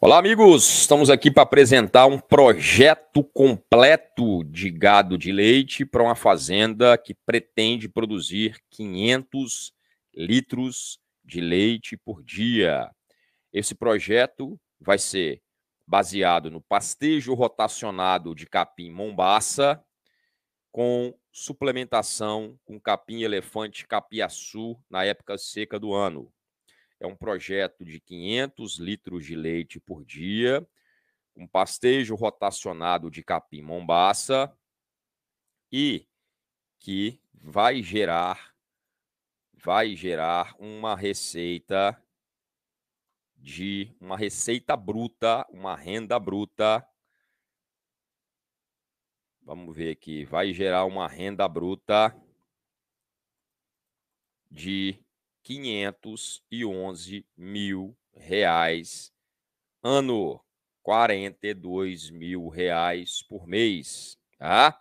Olá, amigos! Estamos aqui para apresentar um projeto completo de gado de leite para uma fazenda que pretende produzir 500 litros de leite por dia. Esse projeto vai ser baseado no pastejo rotacionado de capim mombaça, com suplementação com capim elefante capiaçu na época seca do ano. É um projeto de 500 litros de leite por dia, um pastejo rotacionado de capim mombaça e que vai gerar vai gerar uma receita de uma receita bruta, uma renda bruta. Vamos ver aqui, vai gerar uma renda bruta de 511 mil reais ano, 42 mil reais por mês, tá?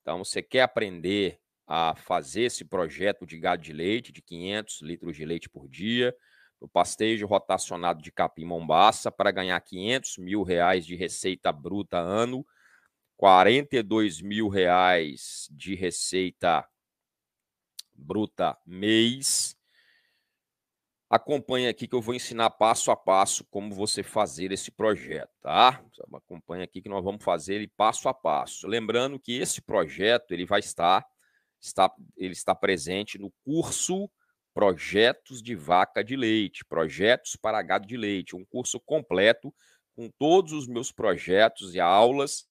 Então, você quer aprender a fazer esse projeto de gado de leite de 500 litros de leite por dia, no pastejo rotacionado de capim mombaça para ganhar 500 mil reais de receita bruta ano, 42 mil reais de receita bruta mês, Acompanhe aqui que eu vou ensinar passo a passo como você fazer esse projeto, tá? Acompanhe aqui que nós vamos fazer ele passo a passo. Lembrando que esse projeto ele vai estar, está, ele está presente no curso Projetos de Vaca de Leite, Projetos para Gado de Leite, um curso completo com todos os meus projetos e aulas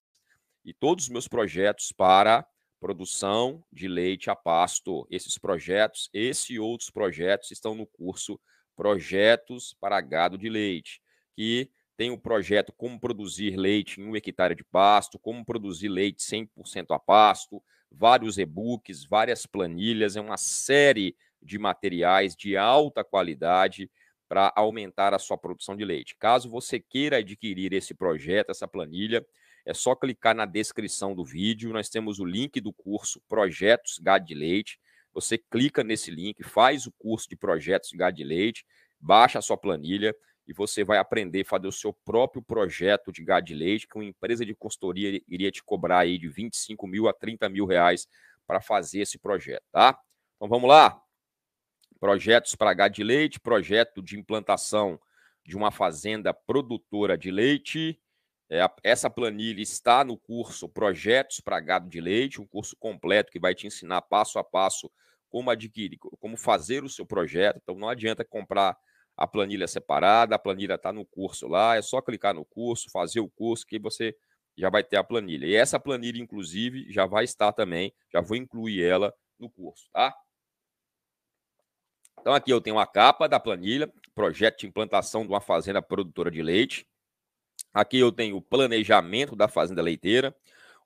e todos os meus projetos para produção de leite a pasto. Esses projetos, esse e outros projetos estão no curso Projetos para Gado de Leite, que tem o projeto Como Produzir Leite em um Hectare de Pasto, Como Produzir Leite 100% a Pasto, vários e-books, várias planilhas, é uma série de materiais de alta qualidade para aumentar a sua produção de leite. Caso você queira adquirir esse projeto, essa planilha, é só clicar na descrição do vídeo. Nós temos o link do curso Projetos Gado de Leite. Você clica nesse link, faz o curso de Projetos Gado de Leite, baixa a sua planilha e você vai aprender a fazer o seu próprio projeto de gado de leite, que uma empresa de consultoria iria te cobrar aí de 25 mil a 30 mil reais para fazer esse projeto, tá? Então vamos lá. Projetos para gado de leite, projeto de implantação de uma fazenda produtora de leite, é, essa planilha está no curso Projetos para Gado de Leite, um curso completo que vai te ensinar passo a passo como adquirir, como fazer o seu projeto. Então não adianta comprar a planilha separada, a planilha está no curso lá, é só clicar no curso, fazer o curso que você já vai ter a planilha. E essa planilha, inclusive, já vai estar também, já vou incluir ela no curso, tá? Então aqui eu tenho a capa da planilha, projeto de implantação de uma fazenda produtora de leite. Aqui eu tenho o planejamento da fazenda leiteira,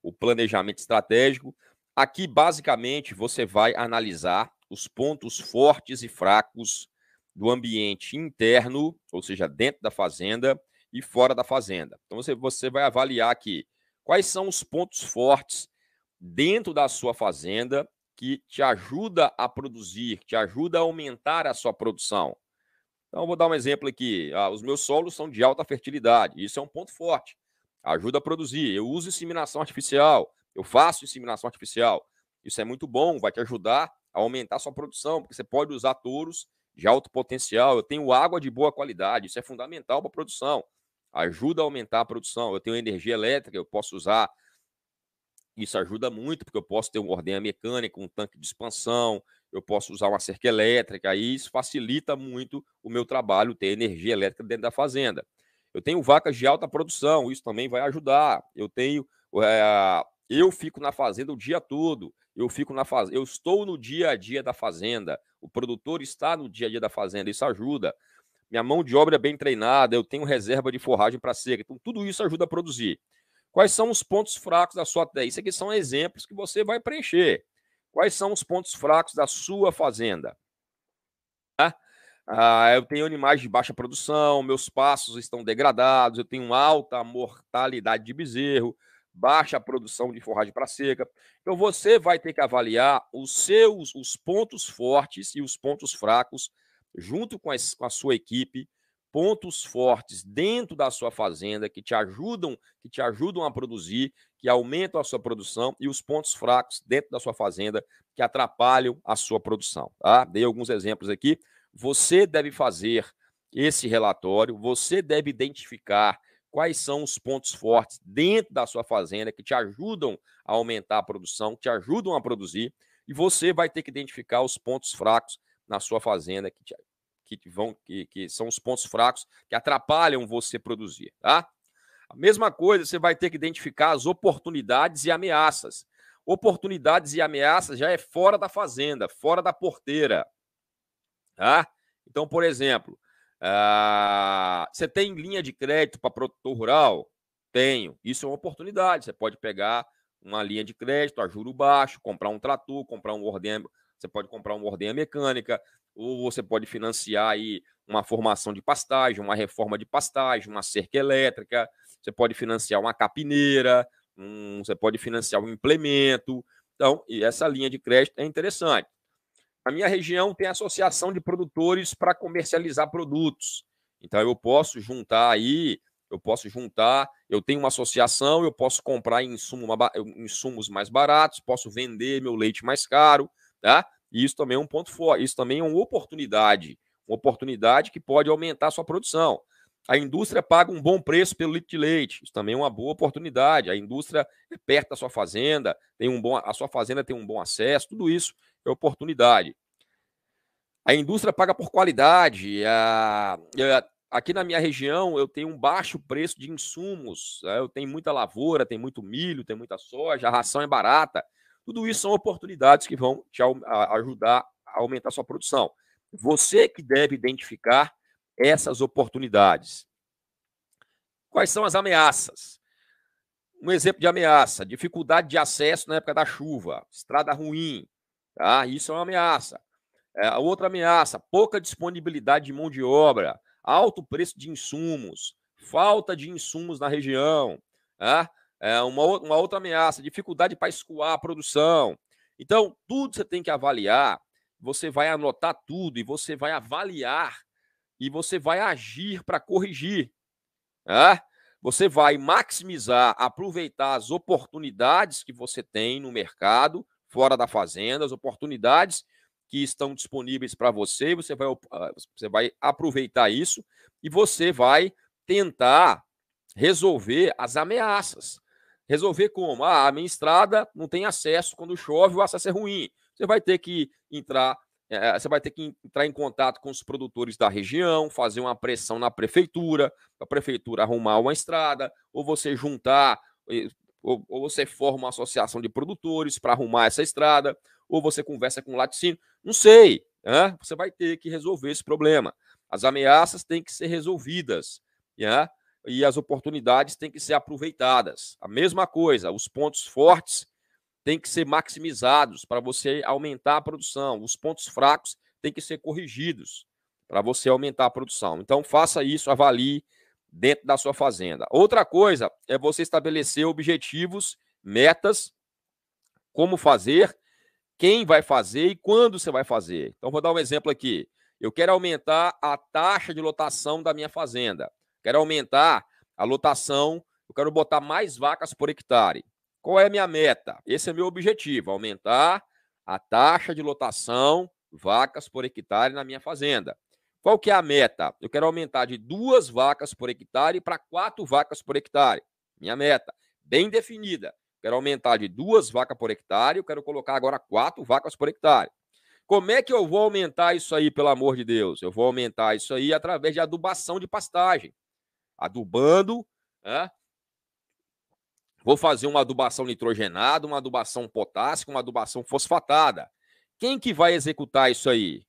o planejamento estratégico. Aqui, basicamente, você vai analisar os pontos fortes e fracos do ambiente interno, ou seja, dentro da fazenda e fora da fazenda. Então, você, você vai avaliar aqui quais são os pontos fortes dentro da sua fazenda que te ajuda a produzir, te ajuda a aumentar a sua produção. Então, vou dar um exemplo aqui. Ah, os meus solos são de alta fertilidade. Isso é um ponto forte. Ajuda a produzir. Eu uso inseminação artificial. Eu faço inseminação artificial. Isso é muito bom, vai te ajudar a aumentar a sua produção, porque você pode usar touros de alto potencial. Eu tenho água de boa qualidade, isso é fundamental para a produção. Ajuda a aumentar a produção. Eu tenho energia elétrica, eu posso usar isso ajuda muito, porque eu posso ter uma ordenha mecânica, um tanque de expansão, eu posso usar uma cerca elétrica, aí isso facilita muito o meu trabalho, ter energia elétrica dentro da fazenda. Eu tenho vacas de alta produção, isso também vai ajudar. Eu tenho. É, eu fico na fazenda o dia todo. Eu fico na fazenda, eu estou no dia a dia da fazenda. O produtor está no dia a dia da fazenda, isso ajuda. Minha mão de obra é bem treinada, eu tenho reserva de forragem para seca. Então, tudo isso ajuda a produzir. Quais são os pontos fracos da sua terra? É, isso aqui são exemplos que você vai preencher. Quais são os pontos fracos da sua fazenda? Né? Ah, eu tenho animais de baixa produção, meus passos estão degradados, eu tenho alta mortalidade de bezerro, baixa produção de forragem para seca. Então você vai ter que avaliar os seus os pontos fortes e os pontos fracos junto com a, com a sua equipe pontos fortes dentro da sua fazenda que te ajudam, que te ajudam a produzir, que aumentam a sua produção e os pontos fracos dentro da sua fazenda que atrapalham a sua produção. Tá? Dei alguns exemplos aqui. Você deve fazer esse relatório, você deve identificar quais são os pontos fortes dentro da sua fazenda que te ajudam a aumentar a produção, que te ajudam a produzir, e você vai ter que identificar os pontos fracos na sua fazenda que te, que vão que, que são os pontos fracos que atrapalham você produzir, tá? A mesma coisa, você vai ter que identificar as oportunidades e ameaças. Oportunidades e ameaças já é fora da fazenda, fora da porteira, tá? Então, por exemplo, ah, você tem linha de crédito para produtor rural? Tenho. Isso é uma oportunidade. Você pode pegar uma linha de crédito a juro baixo, comprar um trator, comprar um ordem. Você pode comprar uma ordenha mecânica, ou você pode financiar aí uma formação de pastagem, uma reforma de pastagem, uma cerca elétrica, você pode financiar uma capineira, um, você pode financiar um implemento. Então, e essa linha de crédito é interessante. Na minha região tem associação de produtores para comercializar produtos. Então eu posso juntar aí, eu posso juntar, eu tenho uma associação, eu posso comprar insumo, insumos mais baratos, posso vender meu leite mais caro, tá? E isso também é um ponto forte, isso também é uma oportunidade, uma oportunidade que pode aumentar a sua produção. A indústria paga um bom preço pelo litro de leite, isso também é uma boa oportunidade. A indústria é perto da sua fazenda, tem um bom, a sua fazenda tem um bom acesso, tudo isso é oportunidade. A indústria paga por qualidade. A, a, é, aqui na minha região eu tenho um baixo preço de insumos. Né, eu tenho muita lavoura, tem muito milho, tem muita soja, a ração é barata. Tudo isso são oportunidades que vão te ajudar a aumentar a sua produção. Você que deve identificar essas oportunidades. Quais são as ameaças? Um exemplo de ameaça: dificuldade de acesso na época da chuva, estrada ruim. Tá? Isso é uma ameaça. É, outra ameaça: pouca disponibilidade de mão de obra, alto preço de insumos, falta de insumos na região. Tá? é, uma, uma outra ameaça, dificuldade para escoar a produção. Então, tudo você tem que avaliar, você vai anotar tudo e você vai avaliar e você vai agir para corrigir. Né? Você vai maximizar, aproveitar as oportunidades que você tem no mercado, fora da fazenda, as oportunidades que estão disponíveis para você, você vai, ah, você vai aproveitar isso e você vai tentar resolver as ameaças. Resolver como? Ah, a minha estrada não tem acesso quando chove, o acesso é ruim. Você vai ter que entrar, é, é você vai ter que entrar em contato com os produtores da região, fazer uma pressão na prefeitura, a prefeitura arrumar uma estrada, ou você juntar, ou, ou você forma uma associação de produtores para arrumar essa estrada, ou você conversa com o laticínio, não sei. Né? Você vai ter que resolver esse problema. As ameaças têm que ser resolvidas. Yeah? Né? e as oportunidades têm que ser aproveitadas. A mesma coisa, os pontos fortes têm que ser maximizados para você aumentar a produção, os pontos fracos têm que ser corrigidos para você aumentar a produção. Então, faça isso, avalie dentro da sua fazenda. Outra coisa é você estabelecer objetivos, metas, como fazer, quem vai fazer e quando você vai fazer. Então, vou dar um exemplo aqui. Eu quero aumentar a taxa de lotação da minha fazenda quero aumentar a lotação, eu quero botar mais vacas por hectare. Qual é a minha meta? Esse é meu objetivo: aumentar a taxa de lotação vacas por hectare na minha fazenda. Qual que é a meta? Eu quero aumentar de duas vacas por hectare para quatro vacas por hectare. Minha meta, bem definida. Quero aumentar de duas vacas por hectare, eu quero colocar agora quatro vacas por hectare. Como é que eu vou aumentar isso aí, pelo amor de Deus? Eu vou aumentar isso aí através de adubação de pastagem adubando. Né? Vou fazer uma adubação nitrogenada, uma adubação potássica, uma adubação fosfatada. Quem que vai executar isso aí?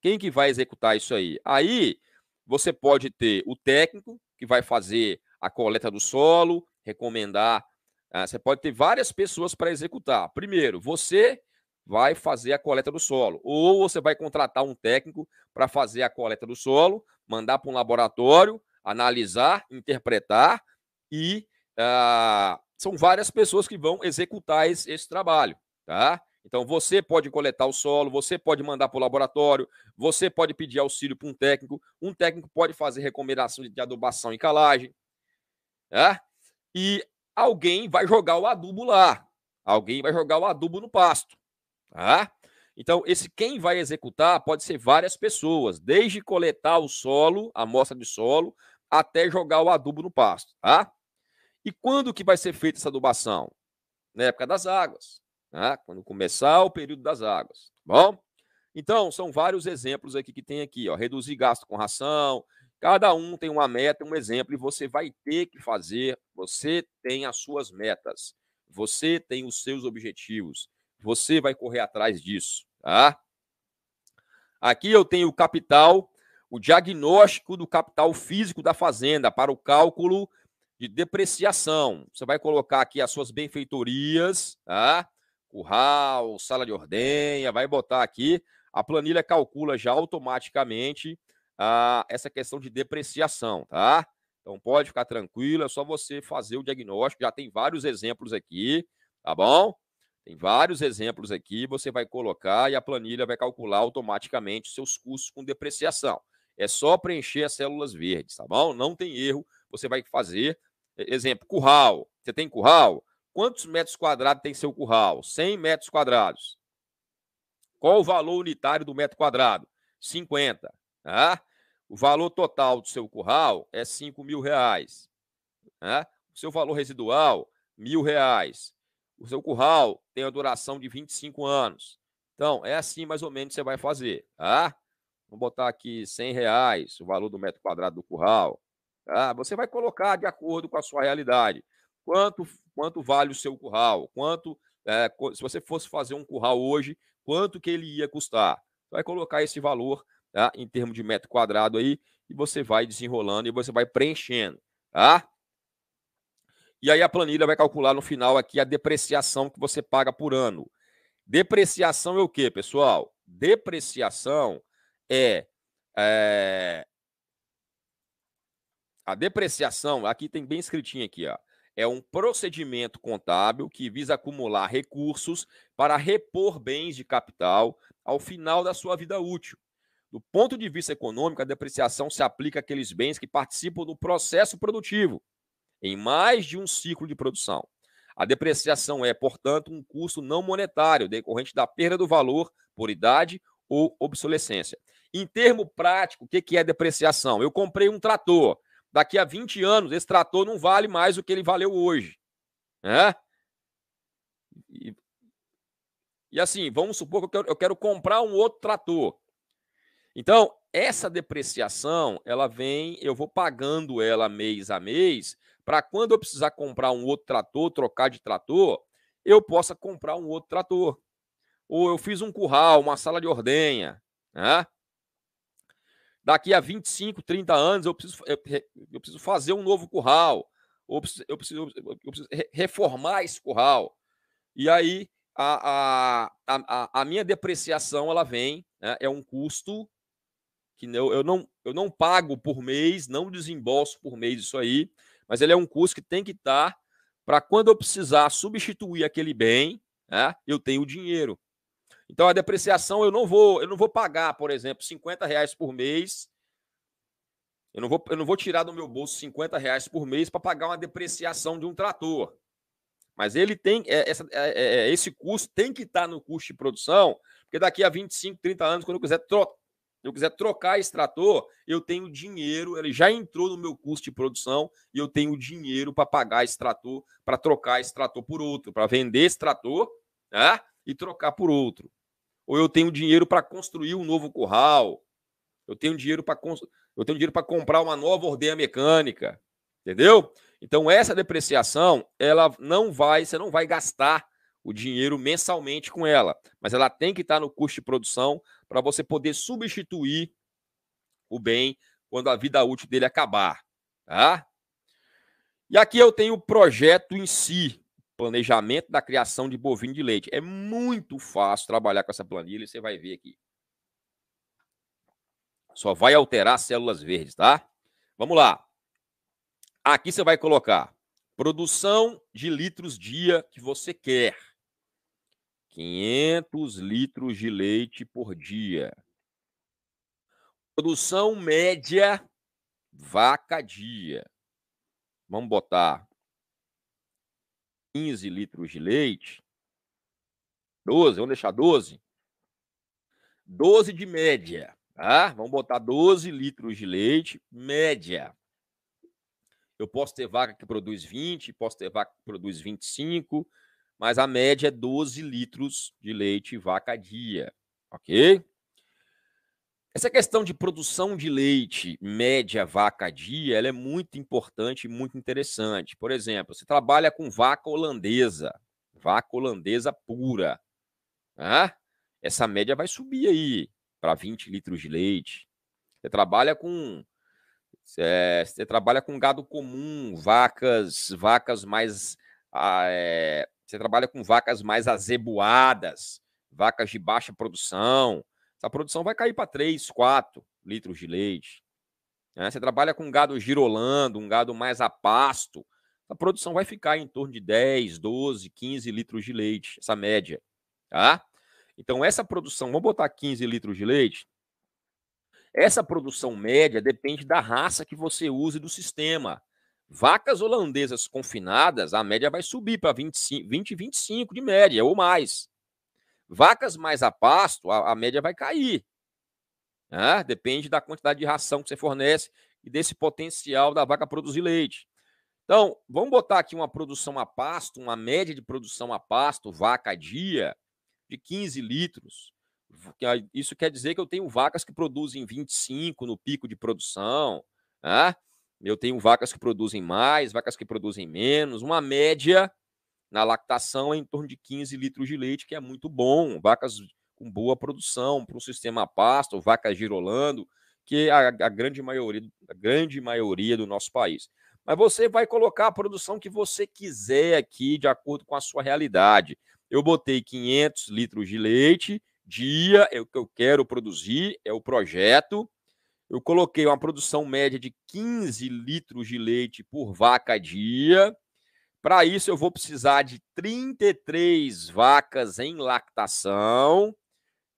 Quem que vai executar isso aí? Aí você pode ter o técnico que vai fazer a coleta do solo, recomendar. Ah, você pode ter várias pessoas para executar. Primeiro, você vai fazer a coleta do solo, ou você vai contratar um técnico para fazer a coleta do solo, mandar para um laboratório, analisar, interpretar e ah, são várias pessoas que vão executar esse, esse trabalho, tá? Então você pode coletar o solo, você pode mandar para o laboratório, você pode pedir auxílio para um técnico, um técnico pode fazer recomendação de adubação e calagem, tá? E alguém vai jogar o adubo lá, alguém vai jogar o adubo no pasto, tá? Então, esse quem vai executar pode ser várias pessoas, desde coletar o solo, a amostra de solo, até jogar o adubo no pasto, tá? E quando que vai ser feita essa adubação? Na época das águas, tá? quando começar o período das águas, tá bom? Então, são vários exemplos aqui que tem aqui, ó, reduzir gasto com ração, cada um tem uma meta, um exemplo, e você vai ter que fazer, você tem as suas metas, você tem os seus objetivos, você vai correr atrás disso, tá? Aqui eu tenho o capital, o diagnóstico do capital físico da fazenda para o cálculo de depreciação. Você vai colocar aqui as suas benfeitorias, tá? curral, sala de ordenha, vai botar aqui. A planilha calcula já automaticamente ah, essa questão de depreciação, tá? Então pode ficar tranquilo, é só você fazer o diagnóstico. Já tem vários exemplos aqui, tá bom? Tem vários exemplos aqui, você vai colocar e a planilha vai calcular automaticamente seus custos com depreciação. É só preencher as células verdes, tá bom? Não tem erro. Você vai fazer, exemplo, curral. Você tem curral? Quantos metros quadrados tem seu curral? 100 metros quadrados. Qual o valor unitário do metro quadrado? 50. Tá? O valor total do seu curral é 5 mil reais. Tá? O seu valor residual, mil reais. O seu curral tem a duração de 25 anos. Então, é assim mais ou menos que você vai fazer. Tá? vamos botar aqui 100 reais, o valor do metro quadrado do curral, tá? você vai colocar de acordo com a sua realidade. Quanto, quanto vale o seu curral? Quanto, é, se você fosse fazer um curral hoje, quanto que ele ia custar? Vai colocar esse valor tá? em termos de metro quadrado aí e você vai desenrolando e você vai preenchendo, tá? E aí a planilha vai calcular no final aqui a depreciação que você paga por ano. Depreciação é o quê, pessoal? Depreciação é, é a depreciação, aqui tem bem escritinho aqui, ó. É um procedimento contábil que visa acumular recursos para repor bens de capital ao final da sua vida útil. Do ponto de vista econômico, a depreciação se aplica àqueles bens que participam do processo produtivo em mais de um ciclo de produção. A depreciação é, portanto, um custo não monetário decorrente da perda do valor por idade ou obsolescência. Em termo prático, o que, que é depreciação? Eu comprei um trator. Daqui a 20 anos, esse trator não vale mais o que ele valeu hoje. Né? E, e assim, vamos supor que eu quero, eu quero comprar um outro trator. Então, essa depreciação, ela vem, eu vou pagando ela mês a mês, para quando eu precisar comprar um outro trator, trocar de trator, eu possa comprar um outro trator. Ou eu fiz um curral, uma sala de ordenha, né? daqui a 25, 30 anos eu preciso, eu, eu preciso fazer um novo curral, ou eu preciso, eu preciso reformar esse curral. E aí a, a, a, a minha depreciação ela vem, né? é um custo que eu, eu, não, eu não pago por mês, não desembolso por mês isso aí, mas ele é um custo que tem que estar tá para quando eu precisar substituir aquele bem, né? eu tenho o dinheiro. Então a depreciação eu não vou, eu não vou pagar, por exemplo, 50 reais por mês. Eu não vou, eu não vou tirar do meu bolso 50 reais por mês para pagar uma depreciação de um trator. Mas ele tem é, essa, é, é, esse custo tem que estar tá no custo de produção, porque daqui a 25, 30 anos, quando eu quiser, tro eu quiser trocar esse trator, eu tenho dinheiro, ele já entrou no meu custo de produção e eu tenho dinheiro para pagar esse trator, para trocar esse trator por outro, para vender esse trator né, e trocar por outro. Ou eu tenho dinheiro para construir um novo curral. Eu tenho dinheiro para eu tenho dinheiro para comprar uma nova ordenha mecânica. Entendeu? Então essa depreciação, ela não vai, você não vai gastar o dinheiro mensalmente com ela, mas ela tem que estar tá no custo de produção para você poder substituir o bem quando a vida útil dele acabar, tá? E aqui eu tenho o projeto em si, planejamento da criação de bovino de leite. É muito fácil trabalhar com essa planilha, você vai ver aqui. Só vai alterar as células verdes, tá? Vamos lá. Aqui você vai colocar produção de litros dia que você quer. 500 litros de leite por dia. Produção média vaca dia. Vamos botar 15 litros de leite, 12, vamos deixar 12, 12 de média, tá? Vamos botar 12 litros de leite, média. Eu posso ter vaca que produz 20, posso ter vaca que produz 25, mas a média é 12 litros de leite vaca dia, ok? Essa questão de produção de leite média vaca a dia, ela é muito importante e muito interessante. Por exemplo, você trabalha com vaca holandesa, vaca holandesa pura. Né? Essa média vai subir aí para 20 litros de leite. Você trabalha com é, você trabalha com gado comum, vacas, vacas mais é, você trabalha com vacas mais azeboadas vacas de baixa produção essa produção vai cair para 3, 4 litros de leite. Né? Você trabalha com gado girolando, um gado mais a pasto. A produção vai ficar em torno de 10, 12, 15 litros de leite, essa média. Tá? Então, essa produção, vamos botar 15 litros de leite. Essa produção média depende da raça que você use do sistema. Vacas holandesas confinadas, a média vai subir para 20, 25 de média ou mais. Vacas mais a pasto, a, a média vai cair. Né? Depende da quantidade de ração que você fornece e desse potencial da vaca produzir leite. Então, vamos botar aqui uma produção a pasto, uma média de produção a pasto, vaca a dia, de 15 litros. Isso quer dizer que eu tenho vacas que produzem 25 no pico de produção. Né? Eu tenho vacas que produzem mais, vacas que produzem menos, uma média na lactação é em torno de 15 litros de leite, que é muito bom. Vacas com boa produção para o sistema pasto, vacas girolando, que é a, a, grande maioria, a grande maioria do nosso país. Mas você vai colocar a produção que você quiser aqui, de acordo com a sua realidade. Eu botei 500 litros de leite dia, é o que eu quero produzir, é o projeto. Eu coloquei uma produção média de 15 litros de leite por vaca dia. Para isso, eu vou precisar de 33 vacas em lactação,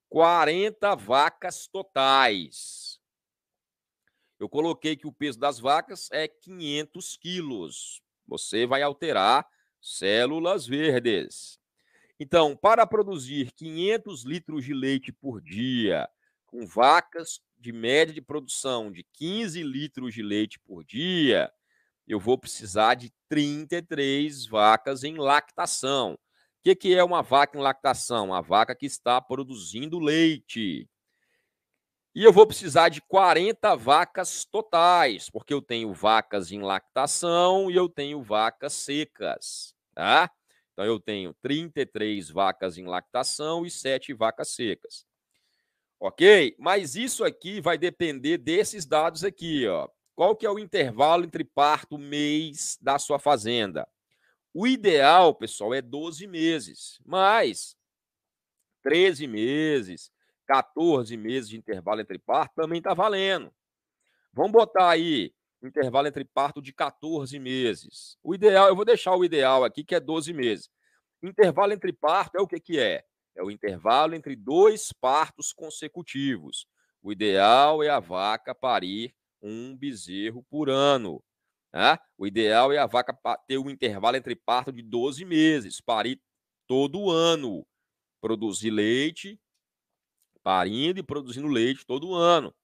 40 vacas totais. Eu coloquei que o peso das vacas é 500 quilos. Você vai alterar células verdes. Então, para produzir 500 litros de leite por dia, com vacas de média de produção de 15 litros de leite por dia, eu vou precisar de 33 vacas em lactação. O que, que é uma vaca em lactação? Uma vaca que está produzindo leite. E eu vou precisar de 40 vacas totais, porque eu tenho vacas em lactação e eu tenho vacas secas, tá? Então eu tenho 33 vacas em lactação e 7 vacas secas. OK? Mas isso aqui vai depender desses dados aqui, ó. Qual que é o intervalo entre parto mês da sua fazenda? O ideal, pessoal, é 12 meses, mas 13 meses, 14 meses de intervalo entre parto também está valendo. Vamos botar aí intervalo entre parto de 14 meses. O ideal, eu vou deixar o ideal aqui, que é 12 meses. Intervalo entre parto é o que, que é? É o intervalo entre dois partos consecutivos. O ideal é a vaca parir um bezerro por ano. Né? O ideal é a vaca ter um intervalo entre parto de 12 meses, parir todo ano, produzir leite, parindo e produzindo leite todo ano.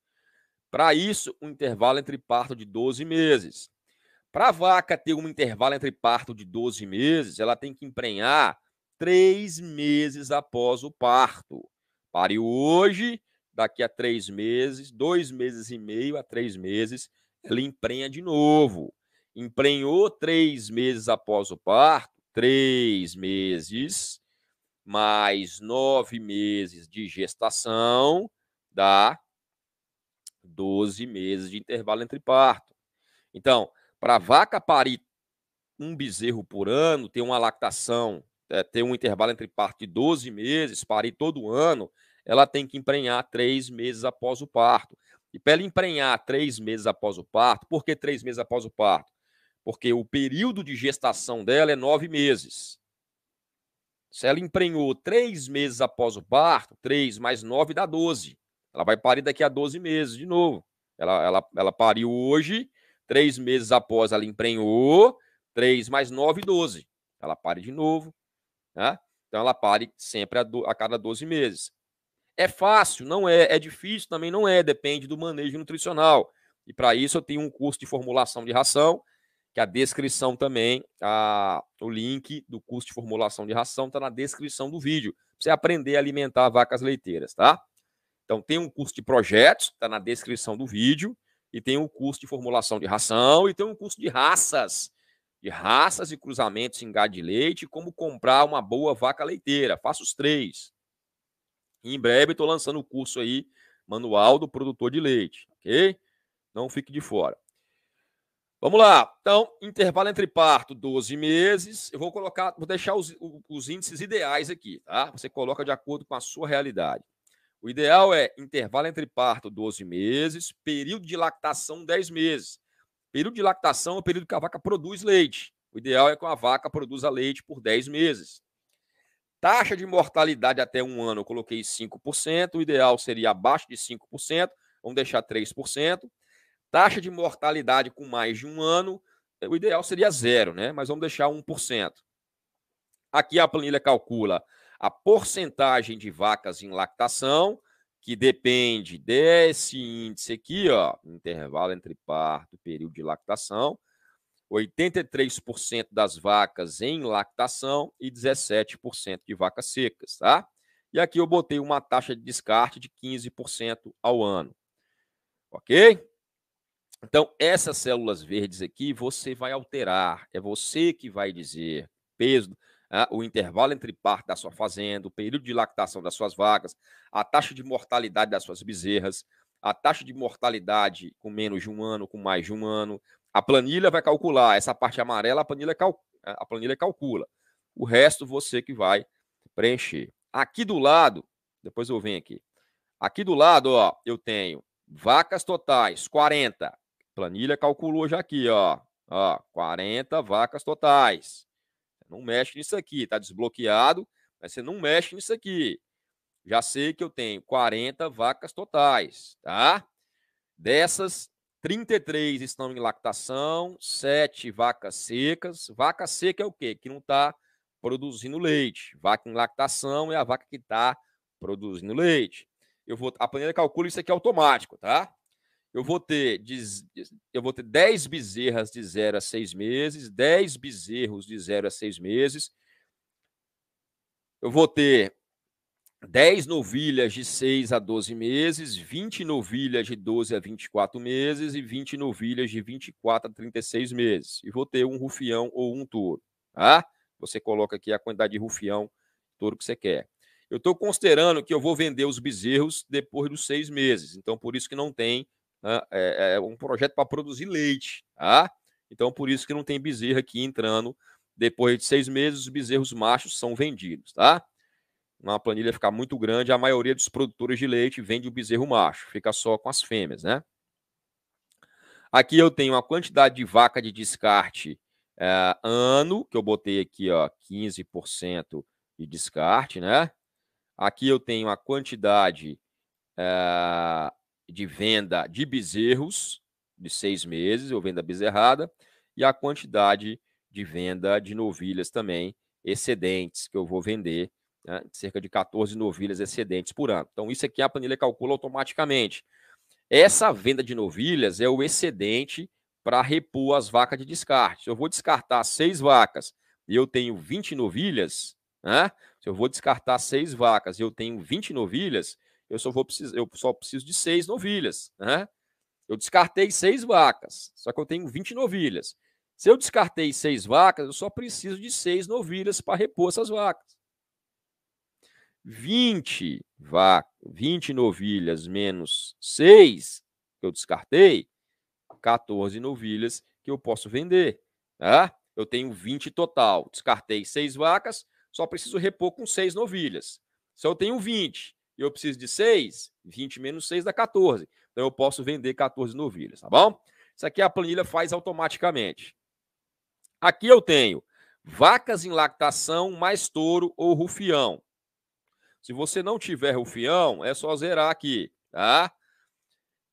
Para isso, um intervalo entre parto de 12 meses. Para a vaca ter um intervalo entre parto de 12 meses, ela tem que emprenhar três meses após o parto. Pariu hoje daqui a três meses, dois meses e meio a três meses, ela emprenha de novo. Emprenhou três meses após o parto, três meses, mais nove meses de gestação, dá 12 meses de intervalo entre parto. Então, para vaca parir um bezerro por ano, ter uma lactação, é, ter um intervalo entre parto de 12 meses, parir todo ano, ela tem que emprenhar três meses após o parto. E para ela emprenhar três meses após o parto, por que três meses após o parto? Porque o período de gestação dela é nove meses. Se ela emprenhou três meses após o parto, três mais nove dá doze. Ela vai parir daqui a doze meses de novo. Ela, ela, ela pariu hoje, três meses após ela emprenhou, três mais nove, doze. Ela pare de novo. Né? Então ela pare sempre a, do, a cada doze meses. É fácil, não é. É difícil, também não é. Depende do manejo nutricional. E para isso eu tenho um curso de formulação de ração, que a descrição também, a, o link do curso de formulação de ração está na descrição do vídeo. você aprender a alimentar vacas leiteiras, tá? Então tem um curso de projetos, está na descrição do vídeo, e tem um curso de formulação de ração, e tem um curso de raças, de raças e cruzamentos em gado de leite, como comprar uma boa vaca leiteira. Faça os três em breve estou lançando o curso aí, Manual do Produtor de Leite, ok? Não fique de fora. Vamos lá. Então, intervalo entre parto, 12 meses. Eu vou colocar, vou deixar os, os índices ideais aqui, tá? Você coloca de acordo com a sua realidade. O ideal é intervalo entre parto 12 meses, período de lactação 10 meses. Período de lactação é o período que a vaca produz leite. O ideal é que a vaca produza leite por 10 meses. Taxa de mortalidade até um ano, eu coloquei 5%. O ideal seria abaixo de 5%. Vamos deixar 3%. Taxa de mortalidade com mais de um ano, o ideal seria zero, né? Mas vamos deixar 1%. Aqui a planilha calcula a porcentagem de vacas em lactação, que depende desse índice aqui, ó, intervalo entre parto e período de lactação, 83% das vacas em lactação e 17% de vacas secas, tá? E aqui eu botei uma taxa de descarte de 15% ao ano. OK? Então, essas células verdes aqui você vai alterar, é você que vai dizer peso, ah, o intervalo entre parto da sua fazenda, o período de lactação das suas vacas, a taxa de mortalidade das suas bezerras, a taxa de mortalidade com menos de um ano, com mais de um ano, a planilha vai calcular essa parte amarela, a planilha, cal... a planilha calcula. O resto você que vai preencher. Aqui do lado, depois eu venho aqui. Aqui do lado, ó, eu tenho vacas totais, 40. Planilha calculou já aqui, ó. Ó, 40 vacas totais. Não mexe nisso aqui, tá desbloqueado, mas você não mexe nisso aqui. Já sei que eu tenho 40 vacas totais, tá? Dessas, 33 estão em lactação, 7 vacas secas. Vaca seca é o quê? Que não está produzindo leite. Vaca em lactação é a vaca que está produzindo leite. Eu vou, a planilha calcula isso aqui é automático, tá? Eu vou ter eu vou ter 10 bezerras de 0 a 6 meses, 10 bezerros de 0 a 6 meses. Eu vou ter 10 novilhas de 6 a 12 meses, 20 novilhas de 12 a 24 meses e 20 novilhas de 24 a 36 meses. E vou ter um rufião ou um touro, tá? Você coloca aqui a quantidade de rufião, touro que você quer. Eu estou considerando que eu vou vender os bezerros depois dos seis meses, então por isso que não tem né, é, é um projeto para produzir leite, tá? Então por isso que não tem bezerro aqui entrando. Depois de seis meses, os bezerros machos são vendidos, tá? uma planilha ficar muito grande, a maioria dos produtores de leite vende o bezerro macho, fica só com as fêmeas, né? Aqui eu tenho a quantidade de vaca de descarte é, ano, que eu botei aqui, ó, 15% de descarte, né? Aqui eu tenho a quantidade é, de venda de bezerros de seis meses, ou venda bezerrada, e a quantidade de venda de novilhas também excedentes que eu vou vender né, cerca de 14 novilhas excedentes por ano. Então, isso aqui a planilha calcula automaticamente. Essa venda de novilhas é o excedente para repor as vacas de descarte. Se eu vou descartar seis vacas e eu tenho 20 novilhas, né, se eu vou descartar seis vacas e eu tenho 20 novilhas, eu só, vou precisar, eu só preciso de seis novilhas. Né? Eu descartei seis vacas, só que eu tenho 20 novilhas. Se eu descartei seis vacas, eu só preciso de seis novilhas para repor essas vacas. 20 vacas, 20 novilhas menos 6 que eu descartei, 14 novilhas que eu posso vender. Tá? Eu tenho 20 total. Descartei 6 vacas, só preciso repor com 6 novilhas. Se eu tenho 20 e eu preciso de 6, 20 menos 6 dá 14. Então eu posso vender 14 novilhas, tá bom? Isso aqui a planilha faz automaticamente. Aqui eu tenho vacas em lactação mais touro ou rufião. Se você não tiver rufião, é só zerar aqui, tá?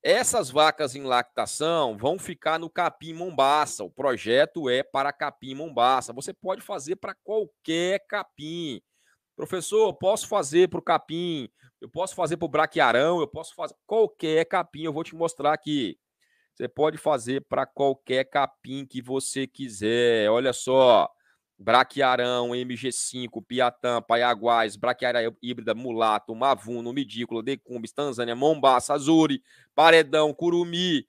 Essas vacas em lactação vão ficar no capim Mombaça. O projeto é para capim Mombaça. Você pode fazer para qualquer capim. Professor, eu posso fazer para o capim, eu posso fazer para o braquiarão, eu posso fazer qualquer capim. Eu vou te mostrar aqui. Você pode fazer para qualquer capim que você quiser. Olha só. Braquiarão, MG5, Piatã, Paiaguás, Braquiara Híbrida, Mulato, Mavuno, Midícula, Decumbis, Tanzânia, Mombaça, Azuri, Paredão, Curumi,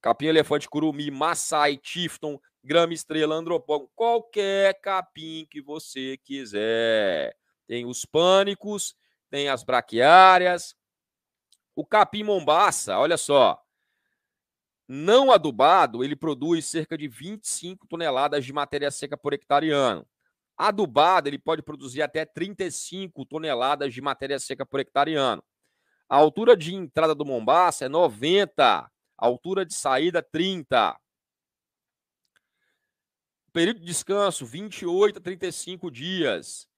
Capim Elefante Curumi, Maçai, Tifton, Grama Estrela, Andropão, qualquer capim que você quiser. Tem os pânicos, tem as braquiárias. O capim Mombaça, olha só, não adubado, ele produz cerca de 25 toneladas de matéria seca por hectare ano. Adubado, ele pode produzir até 35 toneladas de matéria seca por hectare ano. A altura de entrada do Mombaça é 90, altura de saída 30. Período de descanso 28 a 35 dias.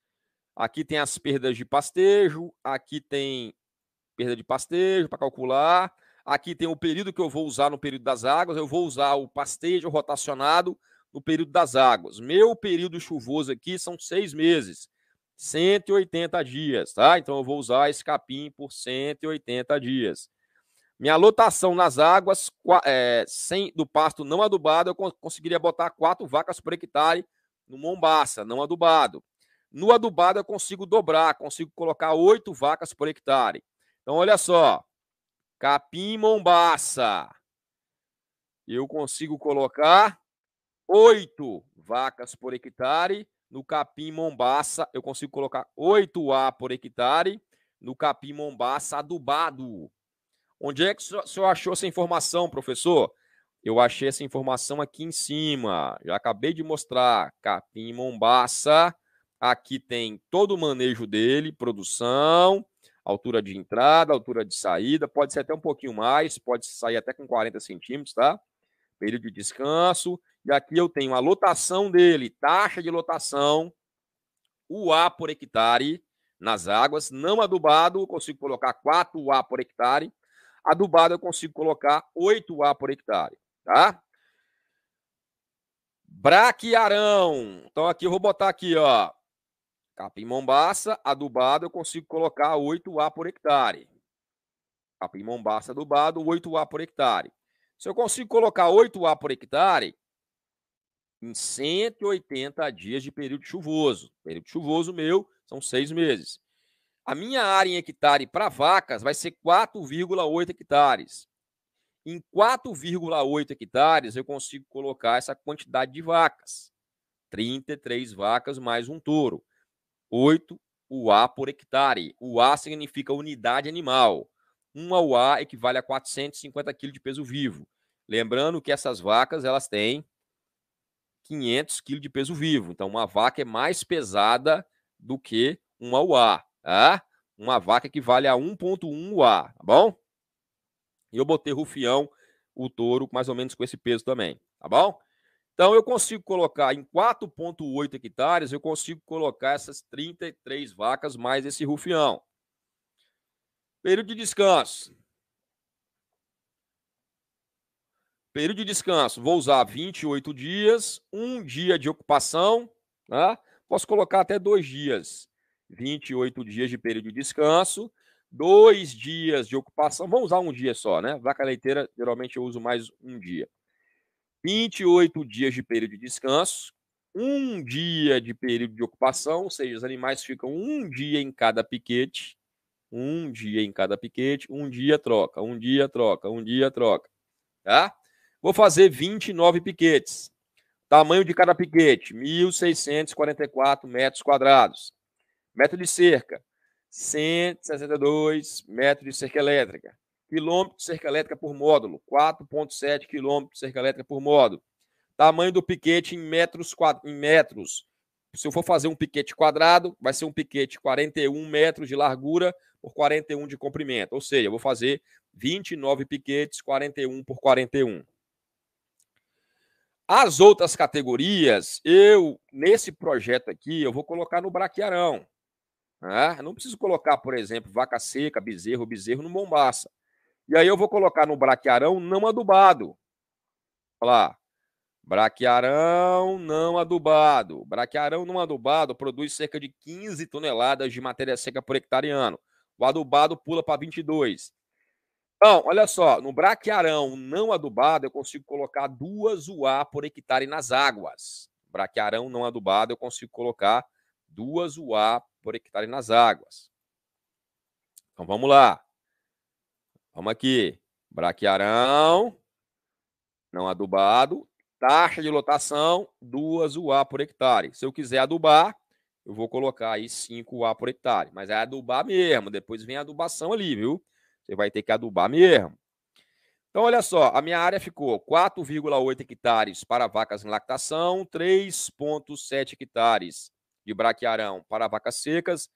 Aqui tem as perdas de pastejo, aqui tem perda de pastejo para calcular. Aqui tem o período que eu vou usar no período das águas, eu vou usar o pastejo rotacionado no período das águas. Meu período chuvoso aqui são seis meses, 180 dias, tá? Então eu vou usar esse capim por 180 dias. Minha lotação nas águas é, sem, do pasto não adubado, eu conseguiria botar quatro vacas por hectare no Mombaça, não adubado. No adubado eu consigo dobrar, consigo colocar oito vacas por hectare. Então, olha só, Capim Mombaça. Eu consigo colocar oito vacas por hectare. No capim Mombaça, eu consigo colocar 8 A por hectare. No capim Mombaça adubado. Onde é que o senhor achou essa informação, professor? Eu achei essa informação aqui em cima. Já acabei de mostrar. Capim Mombaça. Aqui tem todo o manejo dele, produção, altura de entrada, altura de saída, pode ser até um pouquinho mais, pode sair até com 40 centímetros, tá? Período de descanso. E aqui eu tenho a lotação dele, taxa de lotação, o A por hectare nas águas. Não adubado, eu consigo colocar 4 A por hectare. Adubado, eu consigo colocar 8 A por hectare, tá? Braquearão. Então aqui eu vou botar aqui, ó. Capim mombaça adubado, eu consigo colocar 8A por hectare. Capim mombaça adubado, 8A por hectare. Se eu consigo colocar 8A por hectare, em 180 dias de período chuvoso. Período chuvoso meu são seis meses. A minha área em hectare para vacas vai ser 4,8 hectares. Em 4,8 hectares, eu consigo colocar essa quantidade de vacas. 33 vacas mais um touro. 8 UA por hectare. UA significa unidade animal. Uma UA equivale a 450 kg de peso vivo. Lembrando que essas vacas elas têm 500 kg de peso vivo. Então, uma vaca é mais pesada do que uma UA. Tá? Uma vaca equivale a 1,1 UA, tá bom? E eu botei Rufião, o touro, mais ou menos com esse peso também, tá bom? Então, eu consigo colocar em 4,8 hectares, eu consigo colocar essas 33 vacas mais esse rufião. Período de descanso. Período de descanso, vou usar 28 dias, um dia de ocupação, né? posso colocar até dois dias. 28 dias de período de descanso, dois dias de ocupação, vamos usar um dia só, né? Vaca leiteira, geralmente eu uso mais um dia. 28 dias de período de descanso, um dia de período de ocupação, ou seja, os animais ficam um dia em cada piquete, um dia em cada piquete, um dia troca, um dia troca, um dia troca, tá? Vou fazer 29 piquetes. Tamanho de cada piquete, 1.644 metros quadrados. Metro de cerca, 162 metros de cerca elétrica quilômetro de cerca elétrica por módulo, 4,7 quilômetros de cerca elétrica por módulo. Tamanho do piquete em metros, em metros. Se eu for fazer um piquete quadrado, vai ser um piquete 41 metros de largura por 41 de comprimento. Ou seja, eu vou fazer 29 piquetes, 41 por 41. As outras categorias, eu, nesse projeto aqui, eu vou colocar no braquearão. Né? Não preciso colocar, por exemplo, vaca seca, bezerro, bezerro no Mombaça. E aí eu vou colocar no braquearão não adubado. Olha lá. Braquearão não adubado. Braquearão não adubado produz cerca de 15 toneladas de matéria seca por hectare ano. O adubado pula para 22. Então, olha só, no braquearão não adubado, eu consigo colocar duas UA por hectare nas águas. Braquearão não adubado, eu consigo colocar duas UA por hectare nas águas. Então, vamos lá. Vamos aqui. Braquearão. Não adubado. Taxa de lotação, 2 UA por hectare. Se eu quiser adubar, eu vou colocar aí 5 UA por hectare. Mas é adubar mesmo. Depois vem a adubação ali, viu? Você vai ter que adubar mesmo. Então, olha só, a minha área ficou 4,8 hectares para vacas em lactação, 3,7 hectares de braquearão para vacas secas,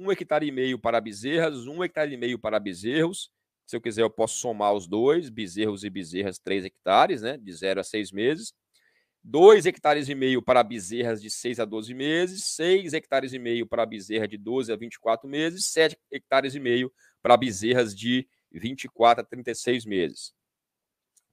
1,5 hectare e meio para bezerras, 1,5 hectare e meio para bezerros se eu quiser, eu posso somar os dois, bezerros e bezerras, 3 hectares, né? De 0 a 6 meses. 2 hectares e meio para bezerras de 6 a 12 meses, 6 hectares e meio para bezerra de 12 a 24 meses, 7 hectares e meio para bezerras de 24 a 36 meses.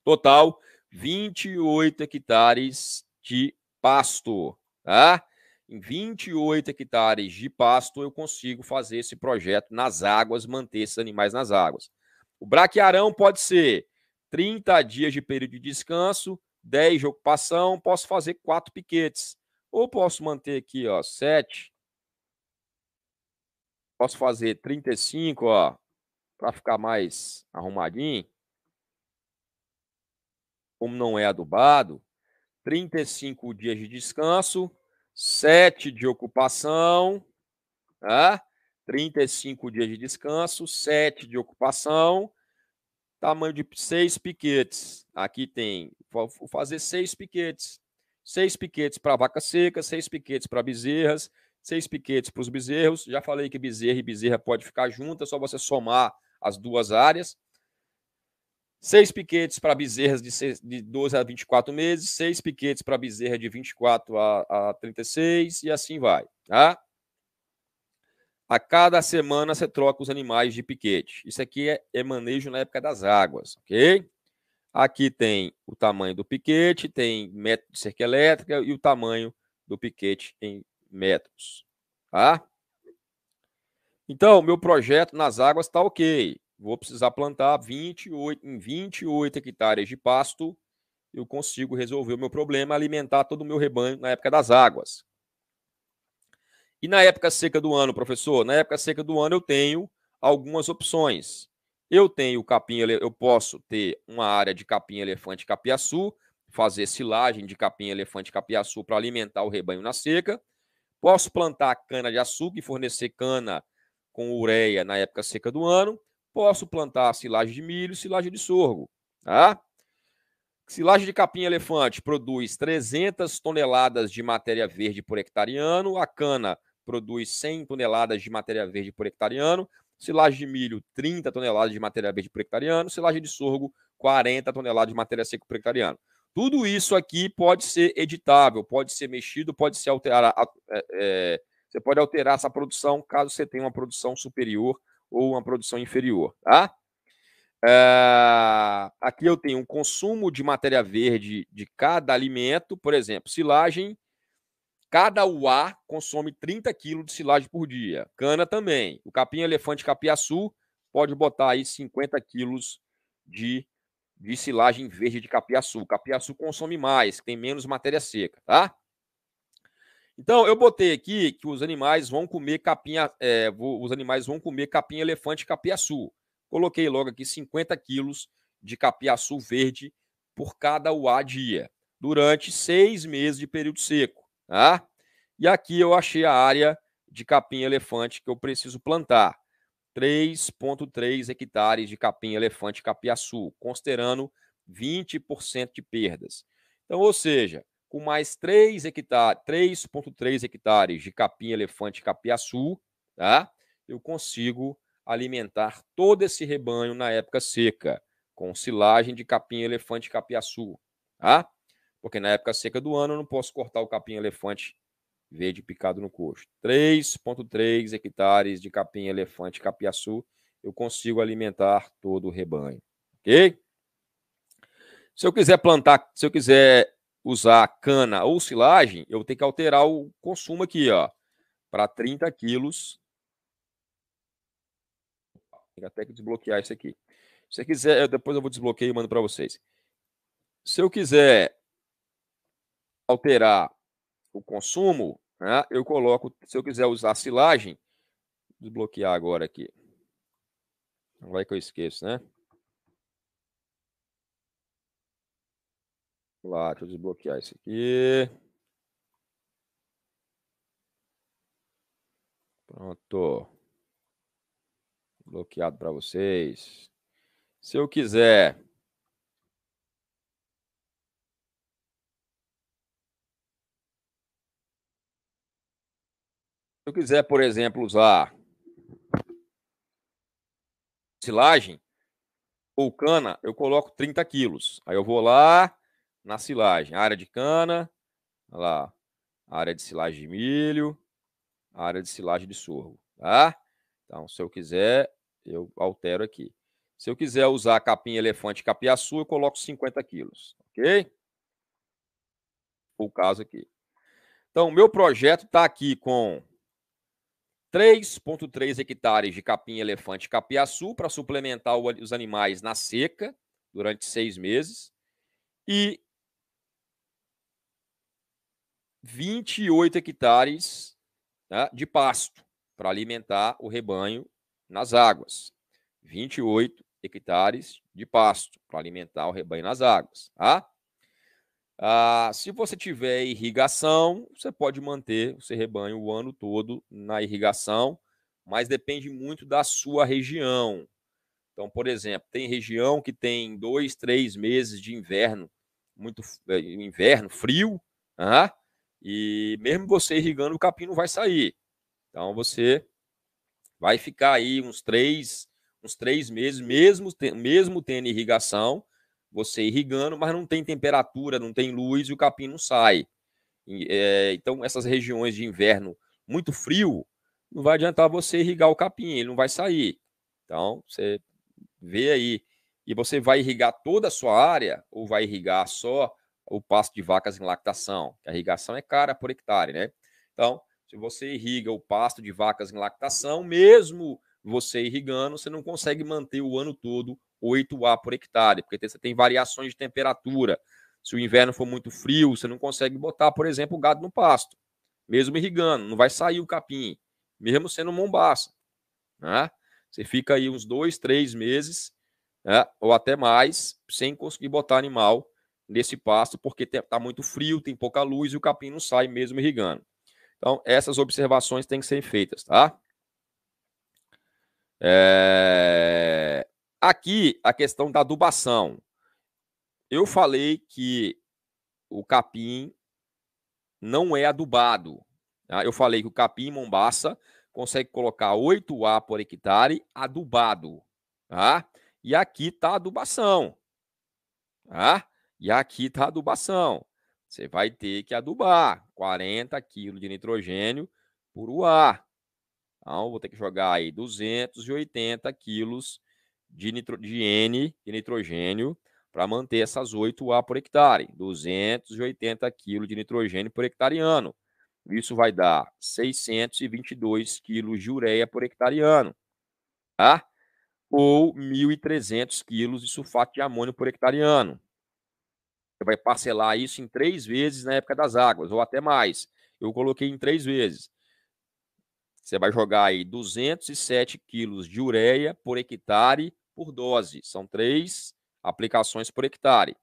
Total, 28 hectares de pasto, tá? Em 28 hectares de pasto eu consigo fazer esse projeto nas águas, manter esses animais nas águas. O Braquearão pode ser 30 dias de período de descanso, 10 de ocupação, posso fazer 4 piquetes. Ou posso manter aqui, ó, 7. Posso fazer 35, ó, para ficar mais arrumadinho. Como não é adubado, 35 dias de descanso, 7 de ocupação, tá? 35 dias de descanso, 7 de ocupação, tamanho de 6 piquetes. Aqui tem, vou fazer 6 piquetes. 6 piquetes para vaca seca, 6 piquetes para bezerras, 6 piquetes para os bezerros. Já falei que bezerra e bezerra pode ficar juntas, é só você somar as duas áreas. 6 piquetes para bezerras de, 6, de 12 a 24 meses, 6 piquetes para bezerra de 24 a, a 36 e assim vai, tá? A cada semana você troca os animais de piquete. Isso aqui é, é manejo na época das águas, ok? Aqui tem o tamanho do piquete, tem método de cerca elétrica e o tamanho do piquete em metros, tá? Então, meu projeto nas águas está ok. Vou precisar plantar 28, em 28 hectares de pasto. Eu consigo resolver o meu problema, alimentar todo o meu rebanho na época das águas. E na época seca do ano, professor, na época seca do ano eu tenho algumas opções. Eu tenho capim, eu posso ter uma área de capim elefante capiaçu, fazer silagem de capim elefante capiaçu para alimentar o rebanho na seca. Posso plantar cana de açúcar e fornecer cana com ureia na época seca do ano. Posso plantar silagem de milho, silagem de sorgo, tá? Silagem de capim elefante produz 300 toneladas de matéria verde por hectare ano, a cana produz 100 toneladas de matéria verde por hectare ano, silagem de milho, 30 toneladas de matéria verde por hectare ano, silagem de sorgo, 40 toneladas de matéria seca por hectare ano. Tudo isso aqui pode ser editável, pode ser mexido, pode ser alterar. É, é, você pode alterar essa produção caso você tenha uma produção superior ou uma produção inferior, tá? É, aqui eu tenho um consumo de matéria verde de cada alimento, por exemplo, silagem Cada uá consome 30 quilos de silagem por dia. Cana também. O capim-elefante capiaçu pode botar aí 50 quilos de, de silagem verde de capiaçu. O capiaçu consome mais, tem menos matéria seca, tá? Então, eu botei aqui que os animais vão comer capim, é, os animais vão comer capim-elefante capiaçu. Coloquei logo aqui 50 quilos de capiaçu verde por cada uá dia, durante seis meses de período seco. Tá? E aqui eu achei a área de capim-elefante que eu preciso plantar. 3,3 hectares de capim-elefante capiaçu, considerando 20% de perdas. Então, ou seja, com mais 3 hectares, 3,3 hectares de capim-elefante capiaçu, tá? eu consigo alimentar todo esse rebanho na época seca, com silagem de capim-elefante capiaçu. Tá? Porque na época seca do ano eu não posso cortar o capim-elefante verde picado no coxo. 3,3 hectares de capim elefante capiaçu, eu consigo alimentar todo o rebanho. Ok? Se eu quiser plantar, se eu quiser usar cana ou silagem, eu tenho que alterar o consumo aqui, ó, para 30 quilos. Tem até que desbloquear isso aqui. Se você quiser, eu, depois eu vou desbloquear e mando para vocês. Se eu quiser alterar o consumo, né, eu coloco, se eu quiser usar silagem, desbloquear agora aqui. Não vai que eu esqueço, né? Vamos lá, deixa eu desbloquear esse aqui. Pronto. Bloqueado para vocês. Se eu quiser eu quiser, por exemplo, usar silagem ou cana, eu coloco 30 quilos. Aí eu vou lá na silagem, área de cana, lá, área de silagem de milho, área de silagem de sorgo, tá? Então, se eu quiser, eu altero aqui. Se eu quiser usar capim elefante capiaçu, eu coloco 50 quilos, ok? O caso aqui. Então, meu projeto está aqui com 3,3 hectares de capim elefante capiaçu para suplementar os animais na seca durante seis meses e 28 hectares né, de pasto para alimentar o rebanho nas águas. 28 hectares de pasto para alimentar o rebanho nas águas. Tá? Ah, se você tiver irrigação, você pode manter o seu rebanho o ano todo na irrigação, mas depende muito da sua região. Então, por exemplo, tem região que tem dois, três meses de inverno, muito eh, inverno, frio, e mesmo você irrigando, o capim não vai sair. Então, você vai ficar aí uns três, uns três meses, mesmo, mesmo tendo irrigação, você irrigando, mas não tem temperatura, não tem luz e o capim não sai. É, então, essas regiões de inverno muito frio, não vai adiantar você irrigar o capim, ele não vai sair. Então, você vê aí. E você vai irrigar toda a sua área ou vai irrigar só o pasto de vacas em lactação? A irrigação é cara por hectare, né? Então, se você irriga o pasto de vacas em lactação, mesmo você irrigando, você não consegue manter o ano todo 8 A por hectare, porque você tem variações de temperatura. Se o inverno for muito frio, você não consegue botar, por exemplo, o gado no pasto, mesmo irrigando, não vai sair o capim, mesmo sendo mombaça. Né? Você fica aí uns dois, três meses, né? ou até mais, sem conseguir botar animal nesse pasto, porque está muito frio, tem pouca luz e o capim não sai mesmo irrigando. Então, essas observações têm que ser feitas, tá? É... Aqui, a questão da adubação. Eu falei que o capim não é adubado. Tá? Eu falei que o capim Mombaça consegue colocar 8A por hectare adubado. Tá? E aqui está a adubação. Tá? E aqui está a adubação. Você vai ter que adubar 40 kg de nitrogênio por UA. Então, vou ter que jogar aí 280 quilos de, nitro, de N de nitrogênio para manter essas 8 A por hectare, 280 kg de nitrogênio por hectare ano. Isso vai dar 622 kg de ureia por hectare ano, tá? ou 1.300 kg de sulfato de amônio por hectare ano. Você vai parcelar isso em três vezes na época das águas, ou até mais. Eu coloquei em três vezes. Você vai jogar aí 207 quilos de ureia por hectare por dose. São três aplicações por hectare.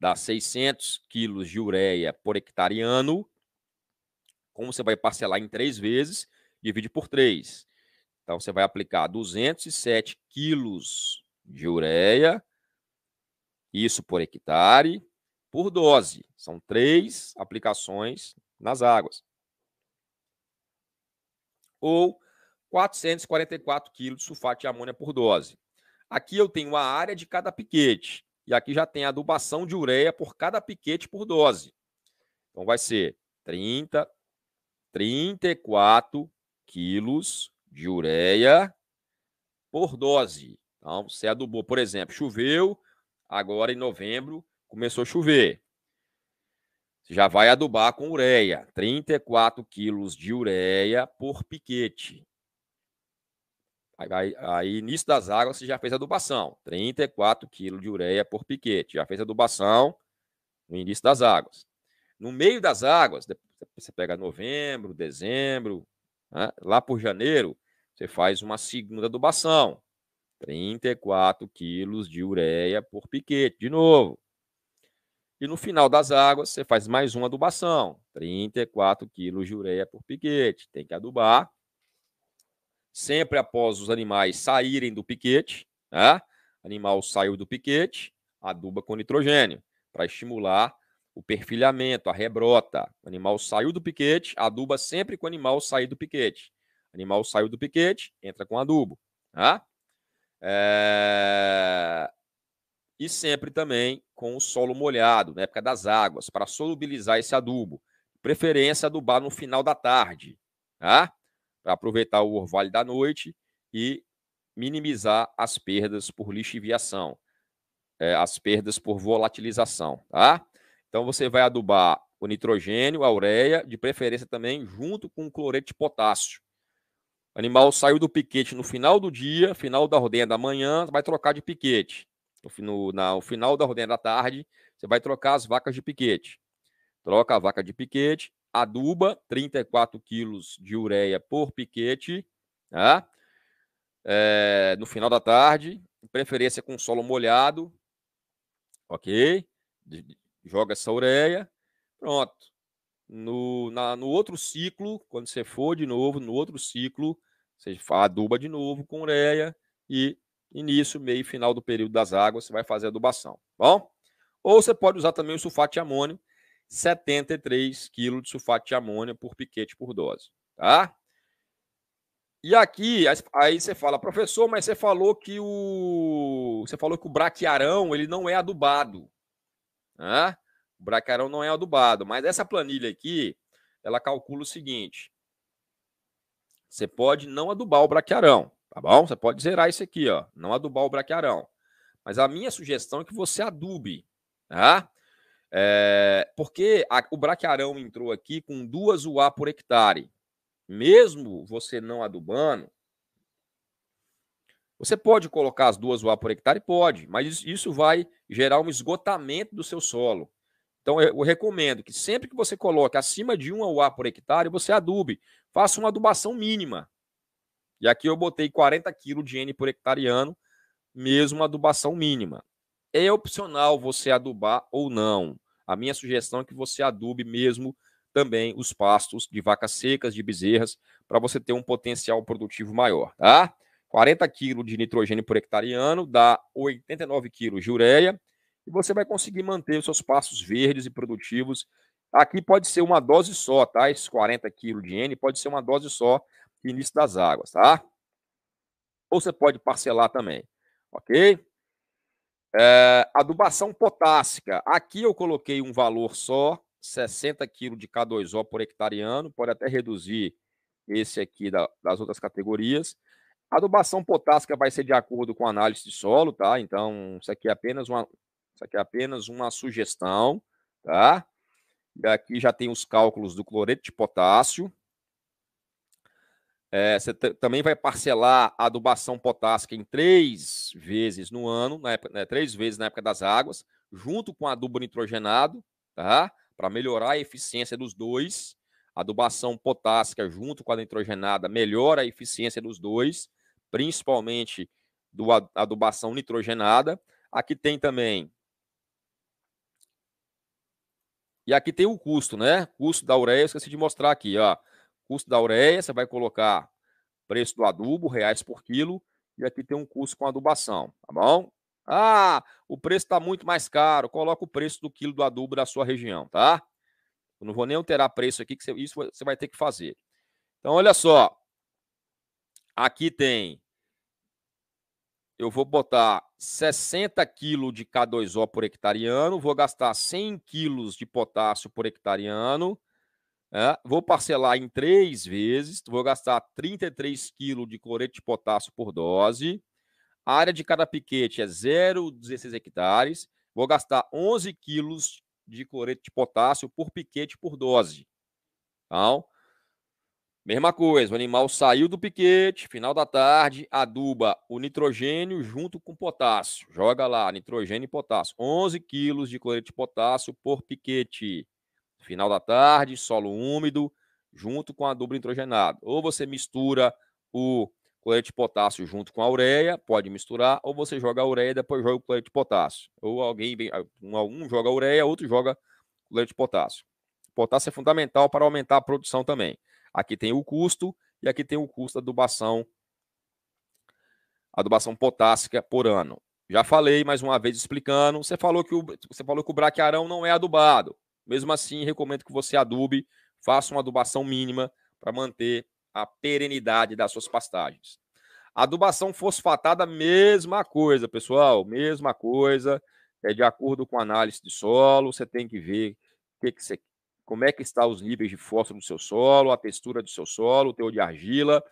Dá 600 quilos de ureia por hectare ano. Como você vai parcelar em três vezes, divide por três. Então, você vai aplicar 207 quilos de ureia, isso por hectare, por dose. São três aplicações nas águas ou 444 quilos de sulfato de amônia por dose. Aqui eu tenho a área de cada piquete. E aqui já tem a adubação de ureia por cada piquete por dose. Então vai ser 30, 34 quilos de ureia por dose. Então, você adubou, por exemplo, choveu, agora em novembro começou a chover. Você já vai adubar com ureia. 34 quilos de ureia por piquete. Aí, aí, início das águas, você já fez adubação. 34 quilos de ureia por piquete. Já fez adubação no início das águas. No meio das águas, você pega novembro, dezembro, né? lá por janeiro, você faz uma segunda adubação. 34 quilos de ureia por piquete. De novo. E no final das águas, você faz mais uma adubação. 34 quilos de ureia por piquete. Tem que adubar. Sempre após os animais saírem do piquete, né? animal saiu do piquete, aduba com nitrogênio, para estimular o perfilhamento, a rebrota. O animal saiu do piquete, aduba sempre com o animal sair do piquete. O animal saiu do piquete, entra com adubo. É e sempre também com o solo molhado, na época das águas, para solubilizar esse adubo. Preferência adubar no final da tarde, tá? Para aproveitar o orvalho da noite e minimizar as perdas por lixiviação, é, as perdas por volatilização, tá? Então você vai adubar o nitrogênio, a ureia, de preferência também junto com o cloreto de potássio. O animal saiu do piquete no final do dia, final da ordenha da manhã, vai trocar de piquete no, no final da rodinha da tarde, você vai trocar as vacas de piquete. Troca a vaca de piquete, aduba 34 quilos de ureia por piquete, tá? É, no final da tarde, preferência com solo molhado, ok? Joga essa ureia, pronto. No, na, no outro ciclo, quando você for de novo, no outro ciclo, você aduba de novo com ureia e início, meio e final do período das águas, você vai fazer adubação, tá bom? Ou você pode usar também o sulfato de amônio, 73 kg de sulfato de amônio por piquete por dose, tá? E aqui, aí você fala, professor, mas você falou que o você falou que o braquiarão, ele não é adubado, né? O braquearão não é adubado, mas essa planilha aqui, ela calcula o seguinte, você pode não adubar o braquearão, Tá bom? Você pode zerar isso aqui, ó. Não adubar o braquearão. Mas a minha sugestão é que você adube, tá? É, porque a, o braquearão entrou aqui com duas UA por hectare. Mesmo você não adubando, você pode colocar as duas UA por hectare? Pode, mas isso vai gerar um esgotamento do seu solo. Então, eu recomendo que sempre que você coloque acima de uma UA por hectare, você adube. Faça uma adubação mínima. E aqui eu botei 40 kg de N por hectare ano, mesmo adubação mínima. É opcional você adubar ou não. A minha sugestão é que você adube mesmo também os pastos de vacas secas, de bezerras, para você ter um potencial produtivo maior, tá? 40 kg de nitrogênio por hectare ano dá 89 kg de ureia e você vai conseguir manter os seus pastos verdes e produtivos. Aqui pode ser uma dose só, tá? Esses 40 kg de N pode ser uma dose só início das águas, tá? Ou você pode parcelar também, ok? É, adubação potássica. Aqui eu coloquei um valor só, 60 kg de K2O por hectare ano, pode até reduzir esse aqui da, das outras categorias. A adubação potássica vai ser de acordo com análise de solo, tá? Então, isso aqui é apenas uma, isso aqui é apenas uma sugestão, tá? E aqui já tem os cálculos do cloreto de potássio, é, você também vai parcelar a adubação potássica em três vezes no ano, época, né, três vezes na época das águas, junto com adubo nitrogenado, tá? Para melhorar a eficiência dos dois. A adubação potássica junto com a nitrogenada melhora a eficiência dos dois, principalmente do adubação nitrogenada. Aqui tem também. E aqui tem o custo, né? Custo da ureia, eu esqueci de mostrar aqui, ó custo da ureia, você vai colocar preço do adubo, reais por quilo, e aqui tem um custo com adubação, tá bom? Ah, o preço está muito mais caro, coloca o preço do quilo do adubo da sua região, tá? Eu não vou nem alterar preço aqui, que você, isso você vai ter que fazer. Então, olha só. Aqui tem. Eu vou botar 60 kg de K2O por hectareano vou gastar 100 kg de potássio por hectareano é, vou parcelar em três vezes, vou gastar 33 quilos de cloreto de potássio por dose. A área de cada piquete é 0,16 hectares. Vou gastar 11 quilos de cloreto de potássio por piquete por dose. Então, mesma coisa, o animal saiu do piquete, final da tarde, aduba o nitrogênio junto com potássio. Joga lá, nitrogênio e potássio. 11 quilos de cloreto de potássio por piquete. Final da tarde, solo úmido, junto com a dupla nitrogenada. Ou você mistura o cloreto de potássio junto com a ureia, pode misturar, ou você joga a ureia e depois joga o cloreto de potássio. Ou alguém, ah, um joga a ureia, outro joga o cloreto de potássio. Potássio é fundamental para aumentar a produção também. Aqui tem o custo e aqui tem o custo da adubação, adubação potássica por ano. Já falei mais uma vez explicando. Você falou que o, você falou que o braquiarão não é adubado. Mesmo assim, recomendo que você adube, faça uma adubação mínima para manter a perenidade das suas pastagens. Adubação fosfatada, mesma coisa, pessoal, mesma coisa. É de acordo com a análise de solo, você tem que ver que que você, como é que está os níveis de fósforo no seu solo, a textura do seu solo, o teor de argila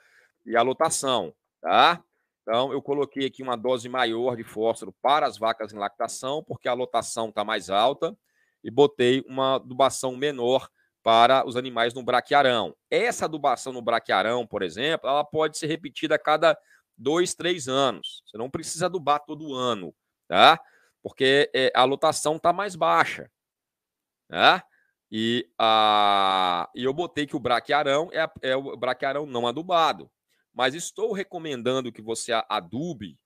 e a lotação, tá? Então, eu coloquei aqui uma dose maior de fósforo para as vacas em lactação, porque a lotação está mais alta e botei uma adubação menor para os animais no braquiarão. Essa adubação no braquiarão, por exemplo, ela pode ser repetida a cada dois, três anos. Você não precisa adubar todo ano, tá? Porque é, a lotação está mais baixa, tá? E, a, e eu botei que o braquiarão é, é o braquiarão não adubado. Mas estou recomendando que você adube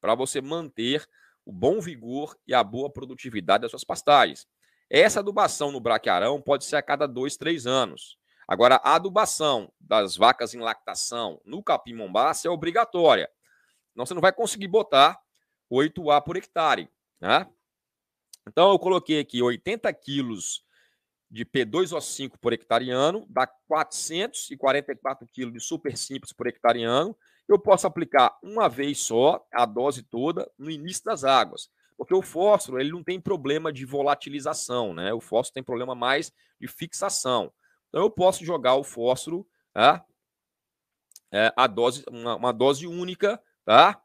para você manter o bom vigor e a boa produtividade das suas pastagens. Essa adubação no braquearão pode ser a cada dois, três anos. Agora, a adubação das vacas em lactação no capim mombaça é obrigatória. Senão você não vai conseguir botar 8A por hectare. Né? Então, eu coloquei aqui 80 quilos de P2O5 por hectare ano, dá 444 quilos de super simples por hectare ano. Eu posso aplicar uma vez só, a dose toda, no início das águas. Porque o fósforo ele não tem problema de volatilização, né? O fósforo tem problema mais de fixação. Então eu posso jogar o fósforo tá? É, a dose, uma, uma, dose única, tá?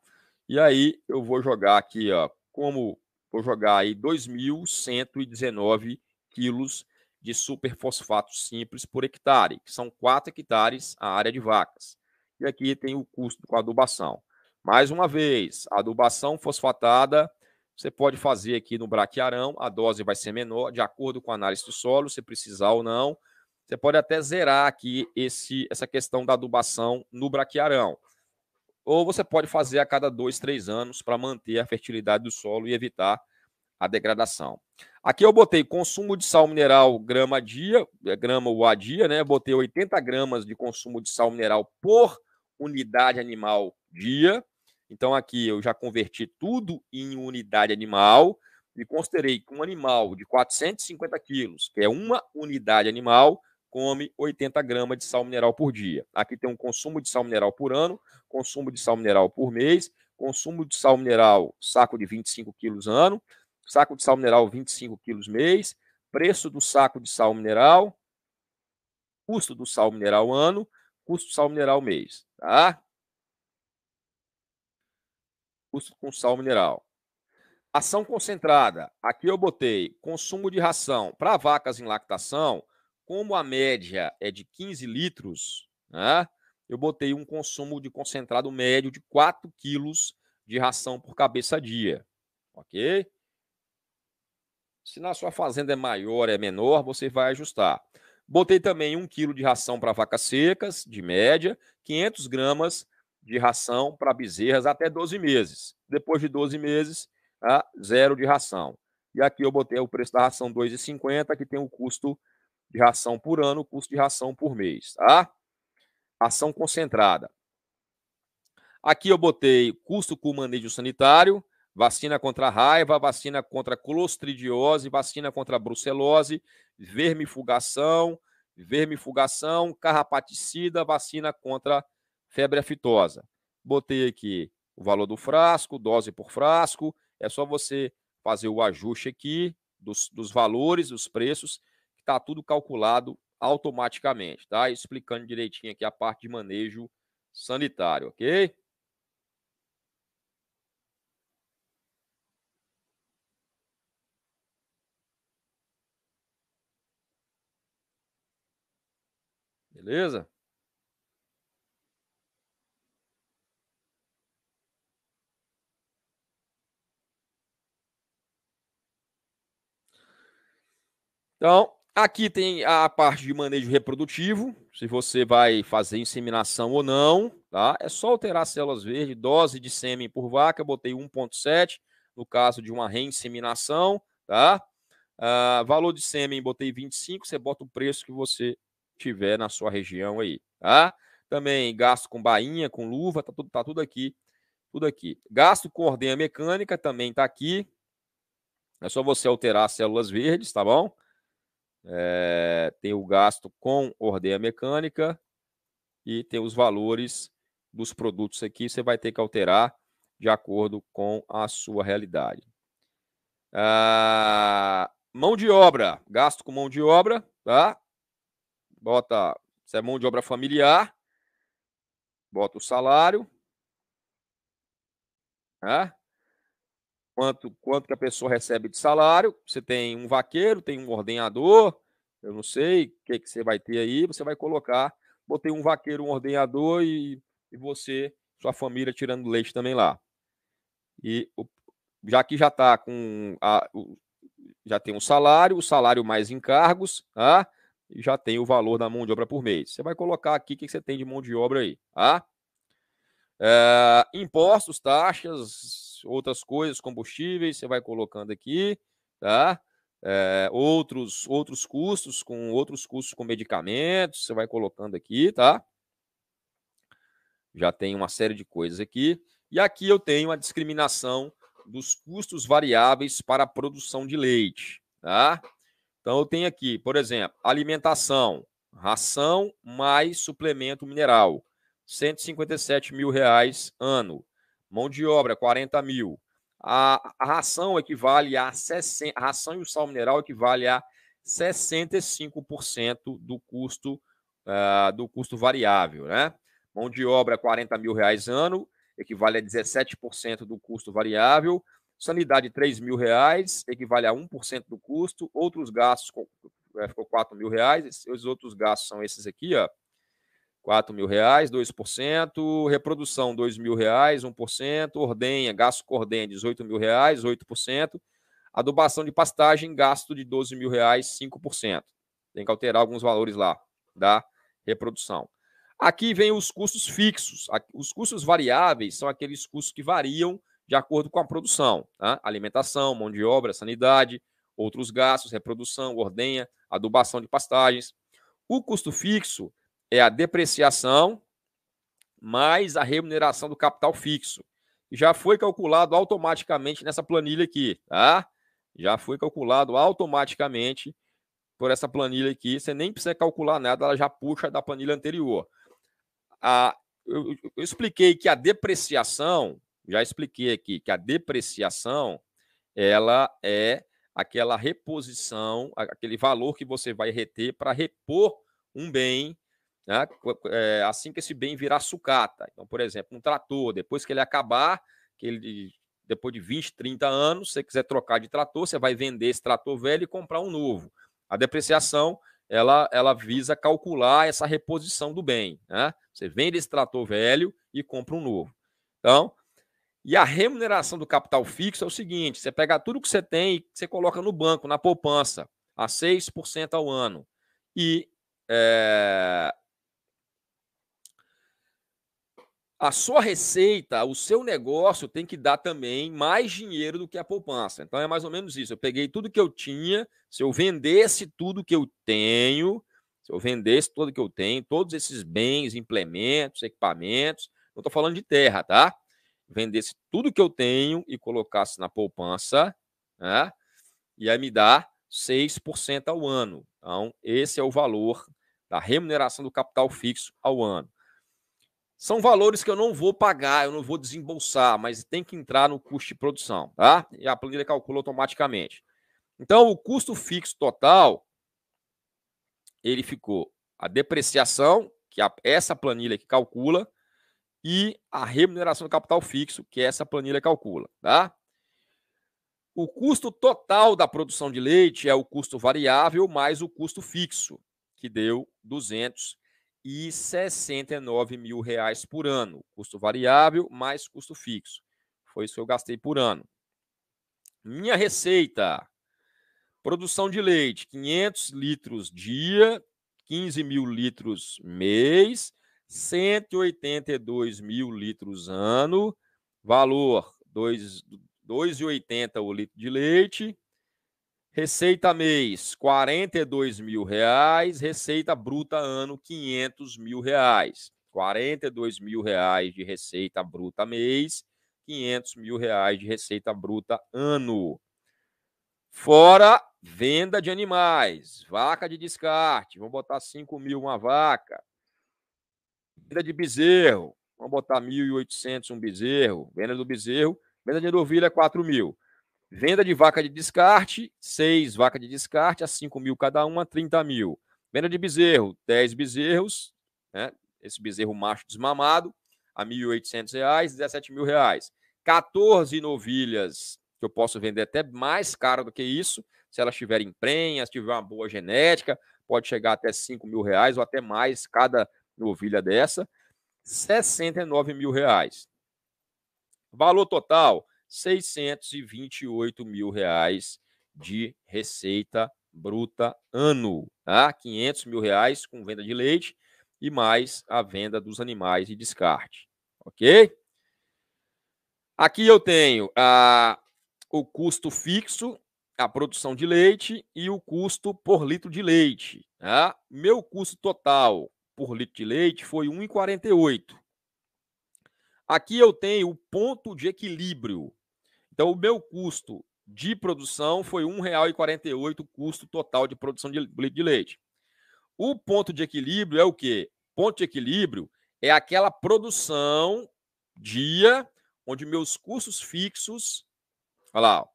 E aí eu vou jogar aqui, ó, como vou jogar aí 2.119 quilos de superfosfato simples por hectare, que são 4 hectares a área de vacas. E aqui tem o custo com adubação. Mais uma vez, adubação fosfatada você pode fazer aqui no braquiarão, a dose vai ser menor, de acordo com a análise do solo, se precisar ou não. Você pode até zerar aqui esse, essa questão da adubação no braquiarão. Ou você pode fazer a cada dois, três anos para manter a fertilidade do solo e evitar a degradação. Aqui eu botei consumo de sal mineral grama a dia, é, grama ou a dia, né? Botei 80 gramas de consumo de sal mineral por unidade animal dia. Então aqui eu já converti tudo em unidade animal e considerei que um animal de 450 quilos, que é uma unidade animal, come 80 gramas de sal mineral por dia. Aqui tem um consumo de sal mineral por ano, consumo de sal mineral por mês, consumo de sal mineral, saco de 25 quilos ano, saco de sal mineral 25 quilos mês, preço do saco de sal mineral, custo do sal mineral ano, custo do sal mineral mês, tá? com sal mineral. Ação concentrada. Aqui eu botei consumo de ração para vacas em lactação, como a média é de 15 litros, né? Eu botei um consumo de concentrado médio de 4 quilos de ração por cabeça dia. Ok? Se na sua fazenda é maior, é menor, você vai ajustar. Botei também 1 quilo de ração para vacas secas, de média, 500 gramas de ração para bezerras até 12 meses. Depois de 12 meses, tá, zero de ração. E aqui eu botei o preço da ração 2,50, que tem o custo de ração por ano, o custo de ração por mês. Tá? Ação concentrada. Aqui eu botei custo com manejo sanitário, vacina contra raiva, vacina contra clostridiose, vacina contra brucelose, vermifugação, vermifugação, carrapaticida, vacina contra febre aftosa. Botei aqui o valor do frasco, dose por frasco. É só você fazer o ajuste aqui dos, dos valores, dos preços, está tudo calculado automaticamente, tá? Explicando direitinho aqui a parte de manejo sanitário, ok? Beleza? Então, aqui tem a parte de manejo reprodutivo, se você vai fazer inseminação ou não, tá? É só alterar células verdes, dose de sêmen por vaca, botei 1.7 no caso de uma reinseminação, tá? Uh, valor de sêmen, botei 25, você bota o preço que você tiver na sua região aí, tá? Também gasto com bainha, com luva, tá tudo, tá tudo aqui, tudo aqui. Gasto com ordenha mecânica também tá aqui. É só você alterar as células verdes, tá bom? É, tem o gasto com ordenha mecânica e tem os valores dos produtos aqui. Você vai ter que alterar de acordo com a sua realidade. Ah, mão de obra, gasto com mão de obra, tá? Bota, se é mão de obra familiar, bota o salário, né? quanto, quanto que a pessoa recebe de salário. Você tem um vaqueiro, tem um ordenador eu não sei o que, que você vai ter aí, você vai colocar, botei um vaqueiro, um ordenador e, e você, sua família tirando leite também lá. E já que já está com a, já tem um salário, o salário mais encargos, tá? E já tem o valor da mão de obra por mês. Você vai colocar aqui o que, que você tem de mão de obra aí, tá? É, impostos, taxas, outras coisas, combustíveis, você vai colocando aqui, tá? É, outros, outros custos, com outros custos com medicamentos, você vai colocando aqui, tá? Já tem uma série de coisas aqui. E aqui eu tenho a discriminação dos custos variáveis para a produção de leite, tá? Então eu tenho aqui, por exemplo, alimentação, ração mais suplemento mineral, 157 mil reais ano. Mão de obra, 40 mil. A, a ração equivale a 60, a ração e o sal mineral equivale a 65% do custo uh, do custo variável, né? Mão de obra 40 mil reais ano, equivale a 17% do custo variável. Sanidade 3 mil reais, equivale a 1% do custo. Outros gastos é, ficou 4 mil reais. Os outros gastos são esses aqui, ó. 4 mil reais, 2%, reprodução 2 mil reais, 1%, ordenha, gasto com ordenha 18 mil reais, 8%, adubação de pastagem, gasto de 12 mil reais, 5%. Tem que alterar alguns valores lá da reprodução. Aqui vem os custos fixos. Os custos variáveis são aqueles custos que variam de acordo com a produção. Tá? Alimentação, mão de obra, sanidade, outros gastos, reprodução, ordenha, adubação de pastagens. O custo fixo é a depreciação mais a remuneração do capital fixo. Já foi calculado automaticamente nessa planilha aqui, tá? Já foi calculado automaticamente por essa planilha aqui. Você nem precisa calcular nada, ela já puxa da planilha anterior. A, eu, eu expliquei que a depreciação, já expliquei aqui, que a depreciação ela é aquela reposição, aquele valor que você vai reter para repor um bem né? É, assim que esse bem virar sucata. Então, por exemplo, um trator, depois que ele acabar, que ele depois de 20, 30 anos, se você quiser trocar de trator, você vai vender esse trator velho e comprar um novo. A depreciação, ela, ela visa calcular essa reposição do bem. Né? Você vende esse trator velho e compra um novo. Então, e a remuneração do capital fixo é o seguinte: você pega tudo que você tem e você coloca no banco, na poupança, a 6% ao ano. E é, a sua receita, o seu negócio tem que dar também mais dinheiro do que a poupança. Então é mais ou menos isso. Eu peguei tudo que eu tinha, se eu vendesse tudo que eu tenho, se eu vendesse tudo que eu tenho, todos esses bens, implementos, equipamentos, não estou falando de terra, tá? Vendesse tudo que eu tenho e colocasse na poupança, né? Ia me dar 6% ao ano. Então, esse é o valor da remuneração do capital fixo ao ano. São valores que eu não vou pagar, eu não vou desembolsar, mas tem que entrar no custo de produção, tá? E a planilha calcula automaticamente. Então, o custo fixo total, ele ficou a depreciação, que é essa planilha que calcula, e a remuneração do capital fixo, que é essa planilha calcula, tá? O custo total da produção de leite é o custo variável mais o custo fixo, que deu 200 e 69 mil reais por ano, custo variável mais custo fixo. Foi isso que eu gastei por ano. Minha receita: produção de leite, 500 litros dia, 15 mil litros mês, 182 mil litros ano, valor 2,80 o litro de leite, Receita mês, 42 mil reais. Receita bruta ano, 500 mil reais. 42 mil reais de receita bruta mês, 500 mil reais de receita bruta ano. Fora venda de animais, vaca de descarte, vamos botar 5 mil uma vaca. Venda de bezerro, vamos botar 1.800 um bezerro. Venda do bezerro, venda de novilha é 4 mil. Venda de vaca de descarte, 6 vaca de descarte, a 5 mil cada uma, 30 mil. Venda de bezerro, 10 bezerros, né? esse bezerro macho desmamado, a R$ 1.800, R$ 17 mil. Reais. 14 novilhas, que eu posso vender até mais caro do que isso, se elas tiverem se tiver uma boa genética, pode chegar até 5 mil reais ou até mais cada novilha dessa, 69 mil reais. Valor total, 628 mil reais de receita bruta ano. Tá? 500 mil reais com venda de leite e mais a venda dos animais e descarte. Ok? Aqui eu tenho ah, o custo fixo, a produção de leite e o custo por litro de leite. Tá? Meu custo total por litro de leite foi 1,48. Aqui eu tenho o ponto de equilíbrio. Então, o meu custo de produção foi R$ 1,48 o custo total de produção de litro de leite. O ponto de equilíbrio é o quê? Ponto de equilíbrio é aquela produção dia onde meus custos fixos. Olha lá.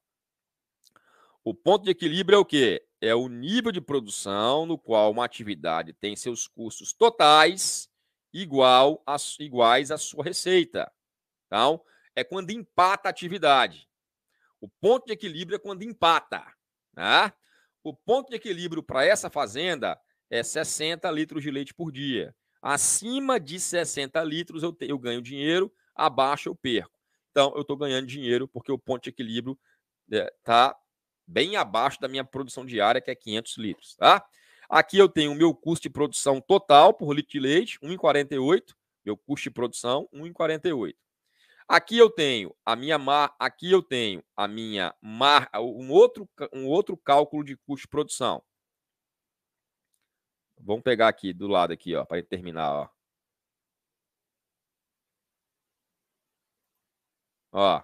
O ponto de equilíbrio é o quê? É o nível de produção no qual uma atividade tem seus custos totais igual a, iguais à sua receita. Então, é quando empata a atividade. O ponto de equilíbrio é quando empata. Tá? O ponto de equilíbrio para essa fazenda é 60 litros de leite por dia. Acima de 60 litros eu, te, eu ganho dinheiro, abaixo eu perco. Então eu estou ganhando dinheiro porque o ponto de equilíbrio está é, tá bem abaixo da minha produção diária, que é 500 litros. Tá? Aqui eu tenho o meu custo de produção total por litro de leite, 1,48. Meu custo de produção, 1,48. Aqui eu tenho a minha mar, aqui eu tenho a minha mar, um outro, um outro cálculo de custo de produção. Vamos pegar aqui do lado aqui, ó, para terminar, ó. Ó,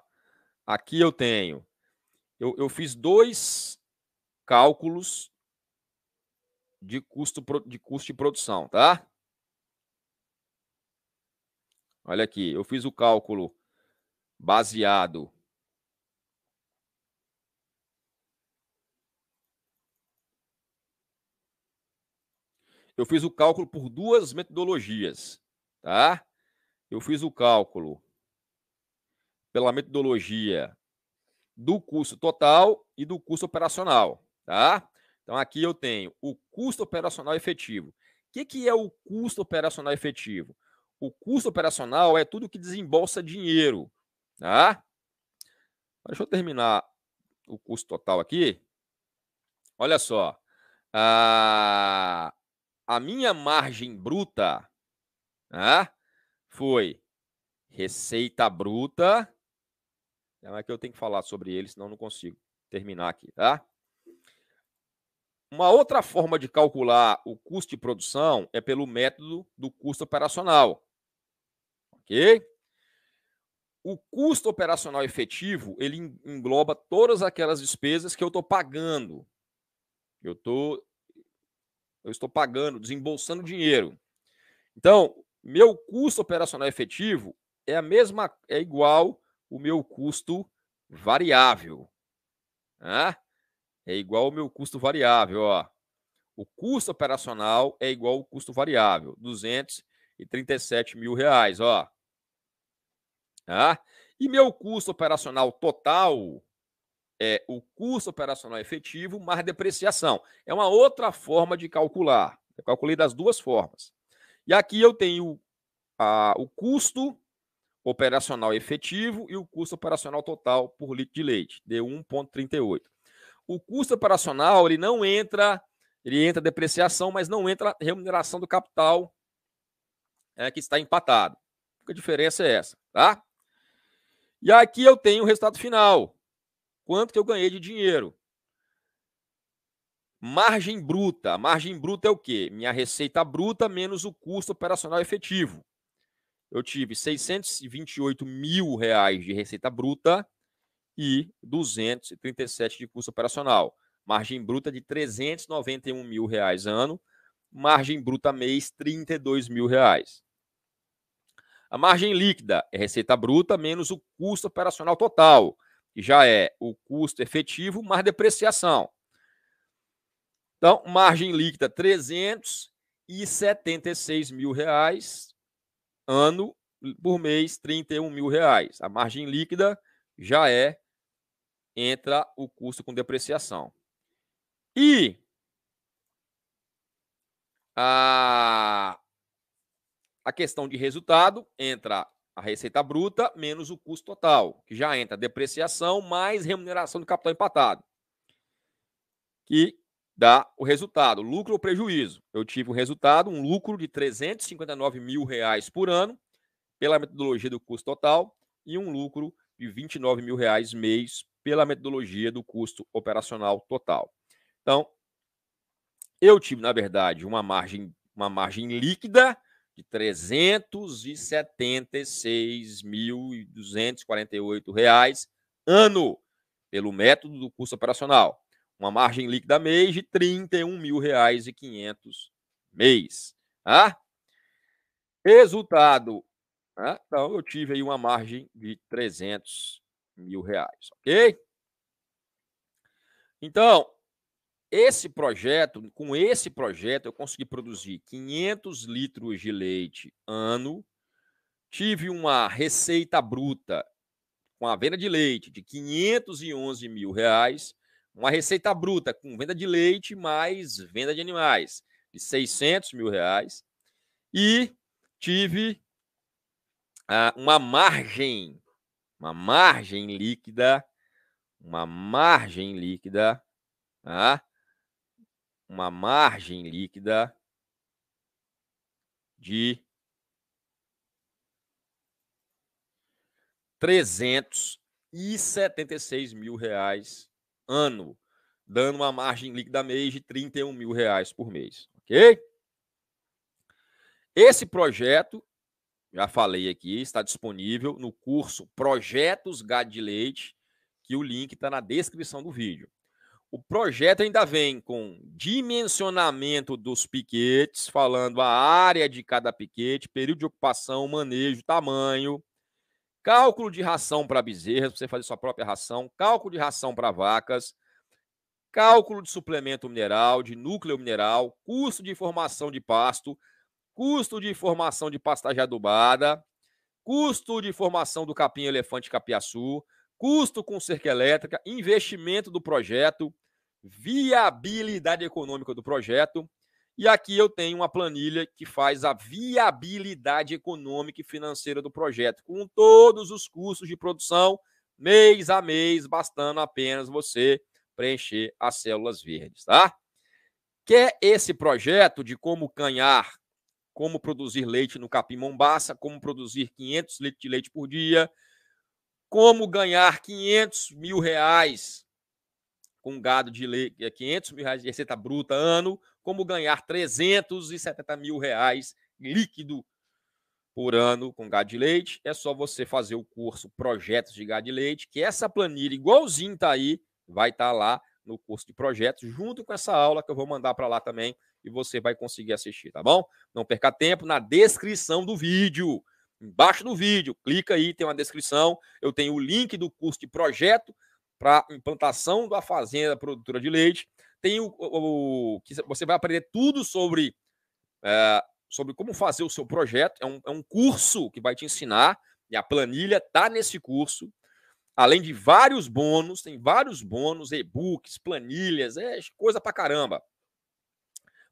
aqui eu tenho, eu, eu fiz dois cálculos de custo de custo de produção, tá? Olha aqui, eu fiz o cálculo baseado Eu fiz o cálculo por duas metodologias, tá? Eu fiz o cálculo pela metodologia do custo total e do custo operacional, tá? Então aqui eu tenho o custo operacional efetivo. O que, que é o custo operacional efetivo? O custo operacional é tudo que desembolsa dinheiro. Tá? Deixa eu terminar o custo total aqui. Olha só. A, ah, a minha margem bruta né, foi receita bruta. É que eu tenho que falar sobre ele, senão não consigo terminar aqui, tá? Uma outra forma de calcular o custo de produção é pelo método do custo operacional. Ok? o custo operacional efetivo ele engloba todas aquelas despesas que eu estou pagando. Eu, tô, eu estou pagando, desembolsando dinheiro. Então, meu custo operacional efetivo é a mesma, é igual o meu custo variável. Né? É igual o meu custo variável. Ó. O custo operacional é igual ao custo variável, 237 mil reais. Ó. Tá? E meu custo operacional total é o custo operacional efetivo mais depreciação. É uma outra forma de calcular. Eu calculei das duas formas. E aqui eu tenho a, o custo operacional efetivo e o custo operacional total por litro de leite, de 1,38. O custo operacional ele não entra, ele entra depreciação, mas não entra remuneração do capital é, que está empatado. A diferença é essa, tá? E aqui eu tenho o resultado final. Quanto que eu ganhei de dinheiro? Margem bruta. A margem bruta é o quê? Minha receita bruta menos o custo operacional efetivo. Eu tive 628 mil reais de receita bruta e 237 de custo operacional. Margem bruta de 391 mil reais ano. Margem bruta mês, 32 mil reais. A margem líquida é receita bruta menos o custo operacional total, que já é o custo efetivo mais depreciação. Então, margem líquida 376 mil reais, ano por mês 31 mil reais. A margem líquida já é entra o custo com depreciação. E a a questão de resultado entra a receita bruta menos o custo total, que já entra depreciação mais remuneração do capital empatado, que dá o resultado, lucro ou prejuízo. Eu tive um resultado, um lucro de 359 mil reais por ano, pela metodologia do custo total, e um lucro de 29 mil reais mês pela metodologia do custo operacional total. Então, eu tive, na verdade, uma margem, uma margem líquida de 376.248 reais ano pelo método do custo operacional. Uma margem líquida mês de R$ 31.500 mês. Ah? Resultado. Tá? então, eu tive aí uma margem de 300 mil reais, ok? Então, esse projeto, com esse projeto, eu consegui produzir 500 litros de leite ano. Tive uma receita bruta com a venda de leite de 511 mil reais. Uma receita bruta com venda de leite mais venda de animais de 600 mil reais. E tive ah, uma margem, uma margem líquida, uma margem líquida. Ah, uma margem líquida de 376 mil reais ano, dando uma margem líquida mês de 31 mil reais por mês, ok? Esse projeto, já falei aqui, está disponível no curso Projetos Gado de Leite, que o link está na descrição do vídeo. O projeto ainda vem com dimensionamento dos piquetes, falando a área de cada piquete, período de ocupação, manejo, tamanho, cálculo de ração para bezerras, para você fazer sua própria ração, cálculo de ração para vacas, cálculo de suplemento mineral, de núcleo mineral, custo de formação de pasto, custo de formação de pastagem adubada, custo de formação do capim elefante capiaçu, custo com cerca elétrica, investimento do projeto, viabilidade econômica do projeto. E aqui eu tenho uma planilha que faz a viabilidade econômica e financeira do projeto, com todos os custos de produção, mês a mês, bastando apenas você preencher as células verdes, tá? Quer esse projeto de como canhar, como produzir leite no capim mombaça, como produzir 500 litros de leite por dia, como ganhar 500 mil reais com gado de leite, 500 é, mil reais de receita bruta ano, como ganhar 370 mil reais líquido por ano com gado de leite, é só você fazer o curso Projetos de Gado de Leite, que essa planilha igualzinho tá aí, vai estar tá lá no curso de projetos, junto com essa aula que eu vou mandar para lá também e você vai conseguir assistir, tá bom? Não perca tempo na descrição do vídeo. Embaixo do vídeo, clica aí, tem uma descrição. Eu tenho o link do curso de projeto para implantação da fazenda produtora de leite. Tem o, o, o que você vai aprender tudo sobre, é, sobre como fazer o seu projeto. É um, é um curso que vai te ensinar, e a planilha está nesse curso. Além de vários bônus, tem vários bônus, e-books, planilhas, é coisa pra caramba.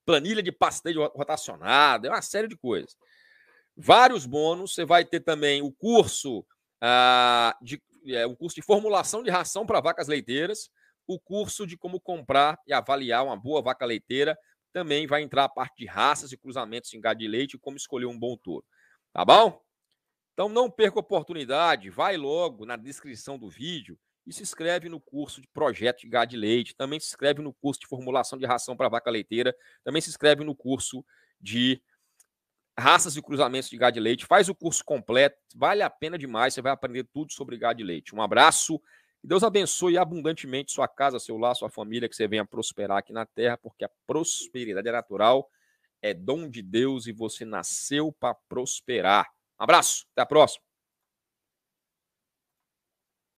Planilha de passeio rotacionado, é uma série de coisas vários bônus. Você vai ter também o curso ah, de é, o curso de formulação de ração para vacas leiteiras, o curso de como comprar e avaliar uma boa vaca leiteira. Também vai entrar a parte de raças e cruzamentos em gado de leite e como escolher um bom touro. Tá bom? Então não perca a oportunidade, vai logo na descrição do vídeo e se inscreve no curso de projeto de gado de leite, também se inscreve no curso de formulação de ração para vaca leiteira, também se inscreve no curso de raças e cruzamentos de gado de leite. Faz o curso completo, vale a pena demais. Você vai aprender tudo sobre gado de leite. Um abraço. e Deus abençoe abundantemente sua casa, seu lar, sua família, que você venha prosperar aqui na terra, porque a prosperidade é natural, é dom de Deus e você nasceu para prosperar. Um abraço, até a próxima.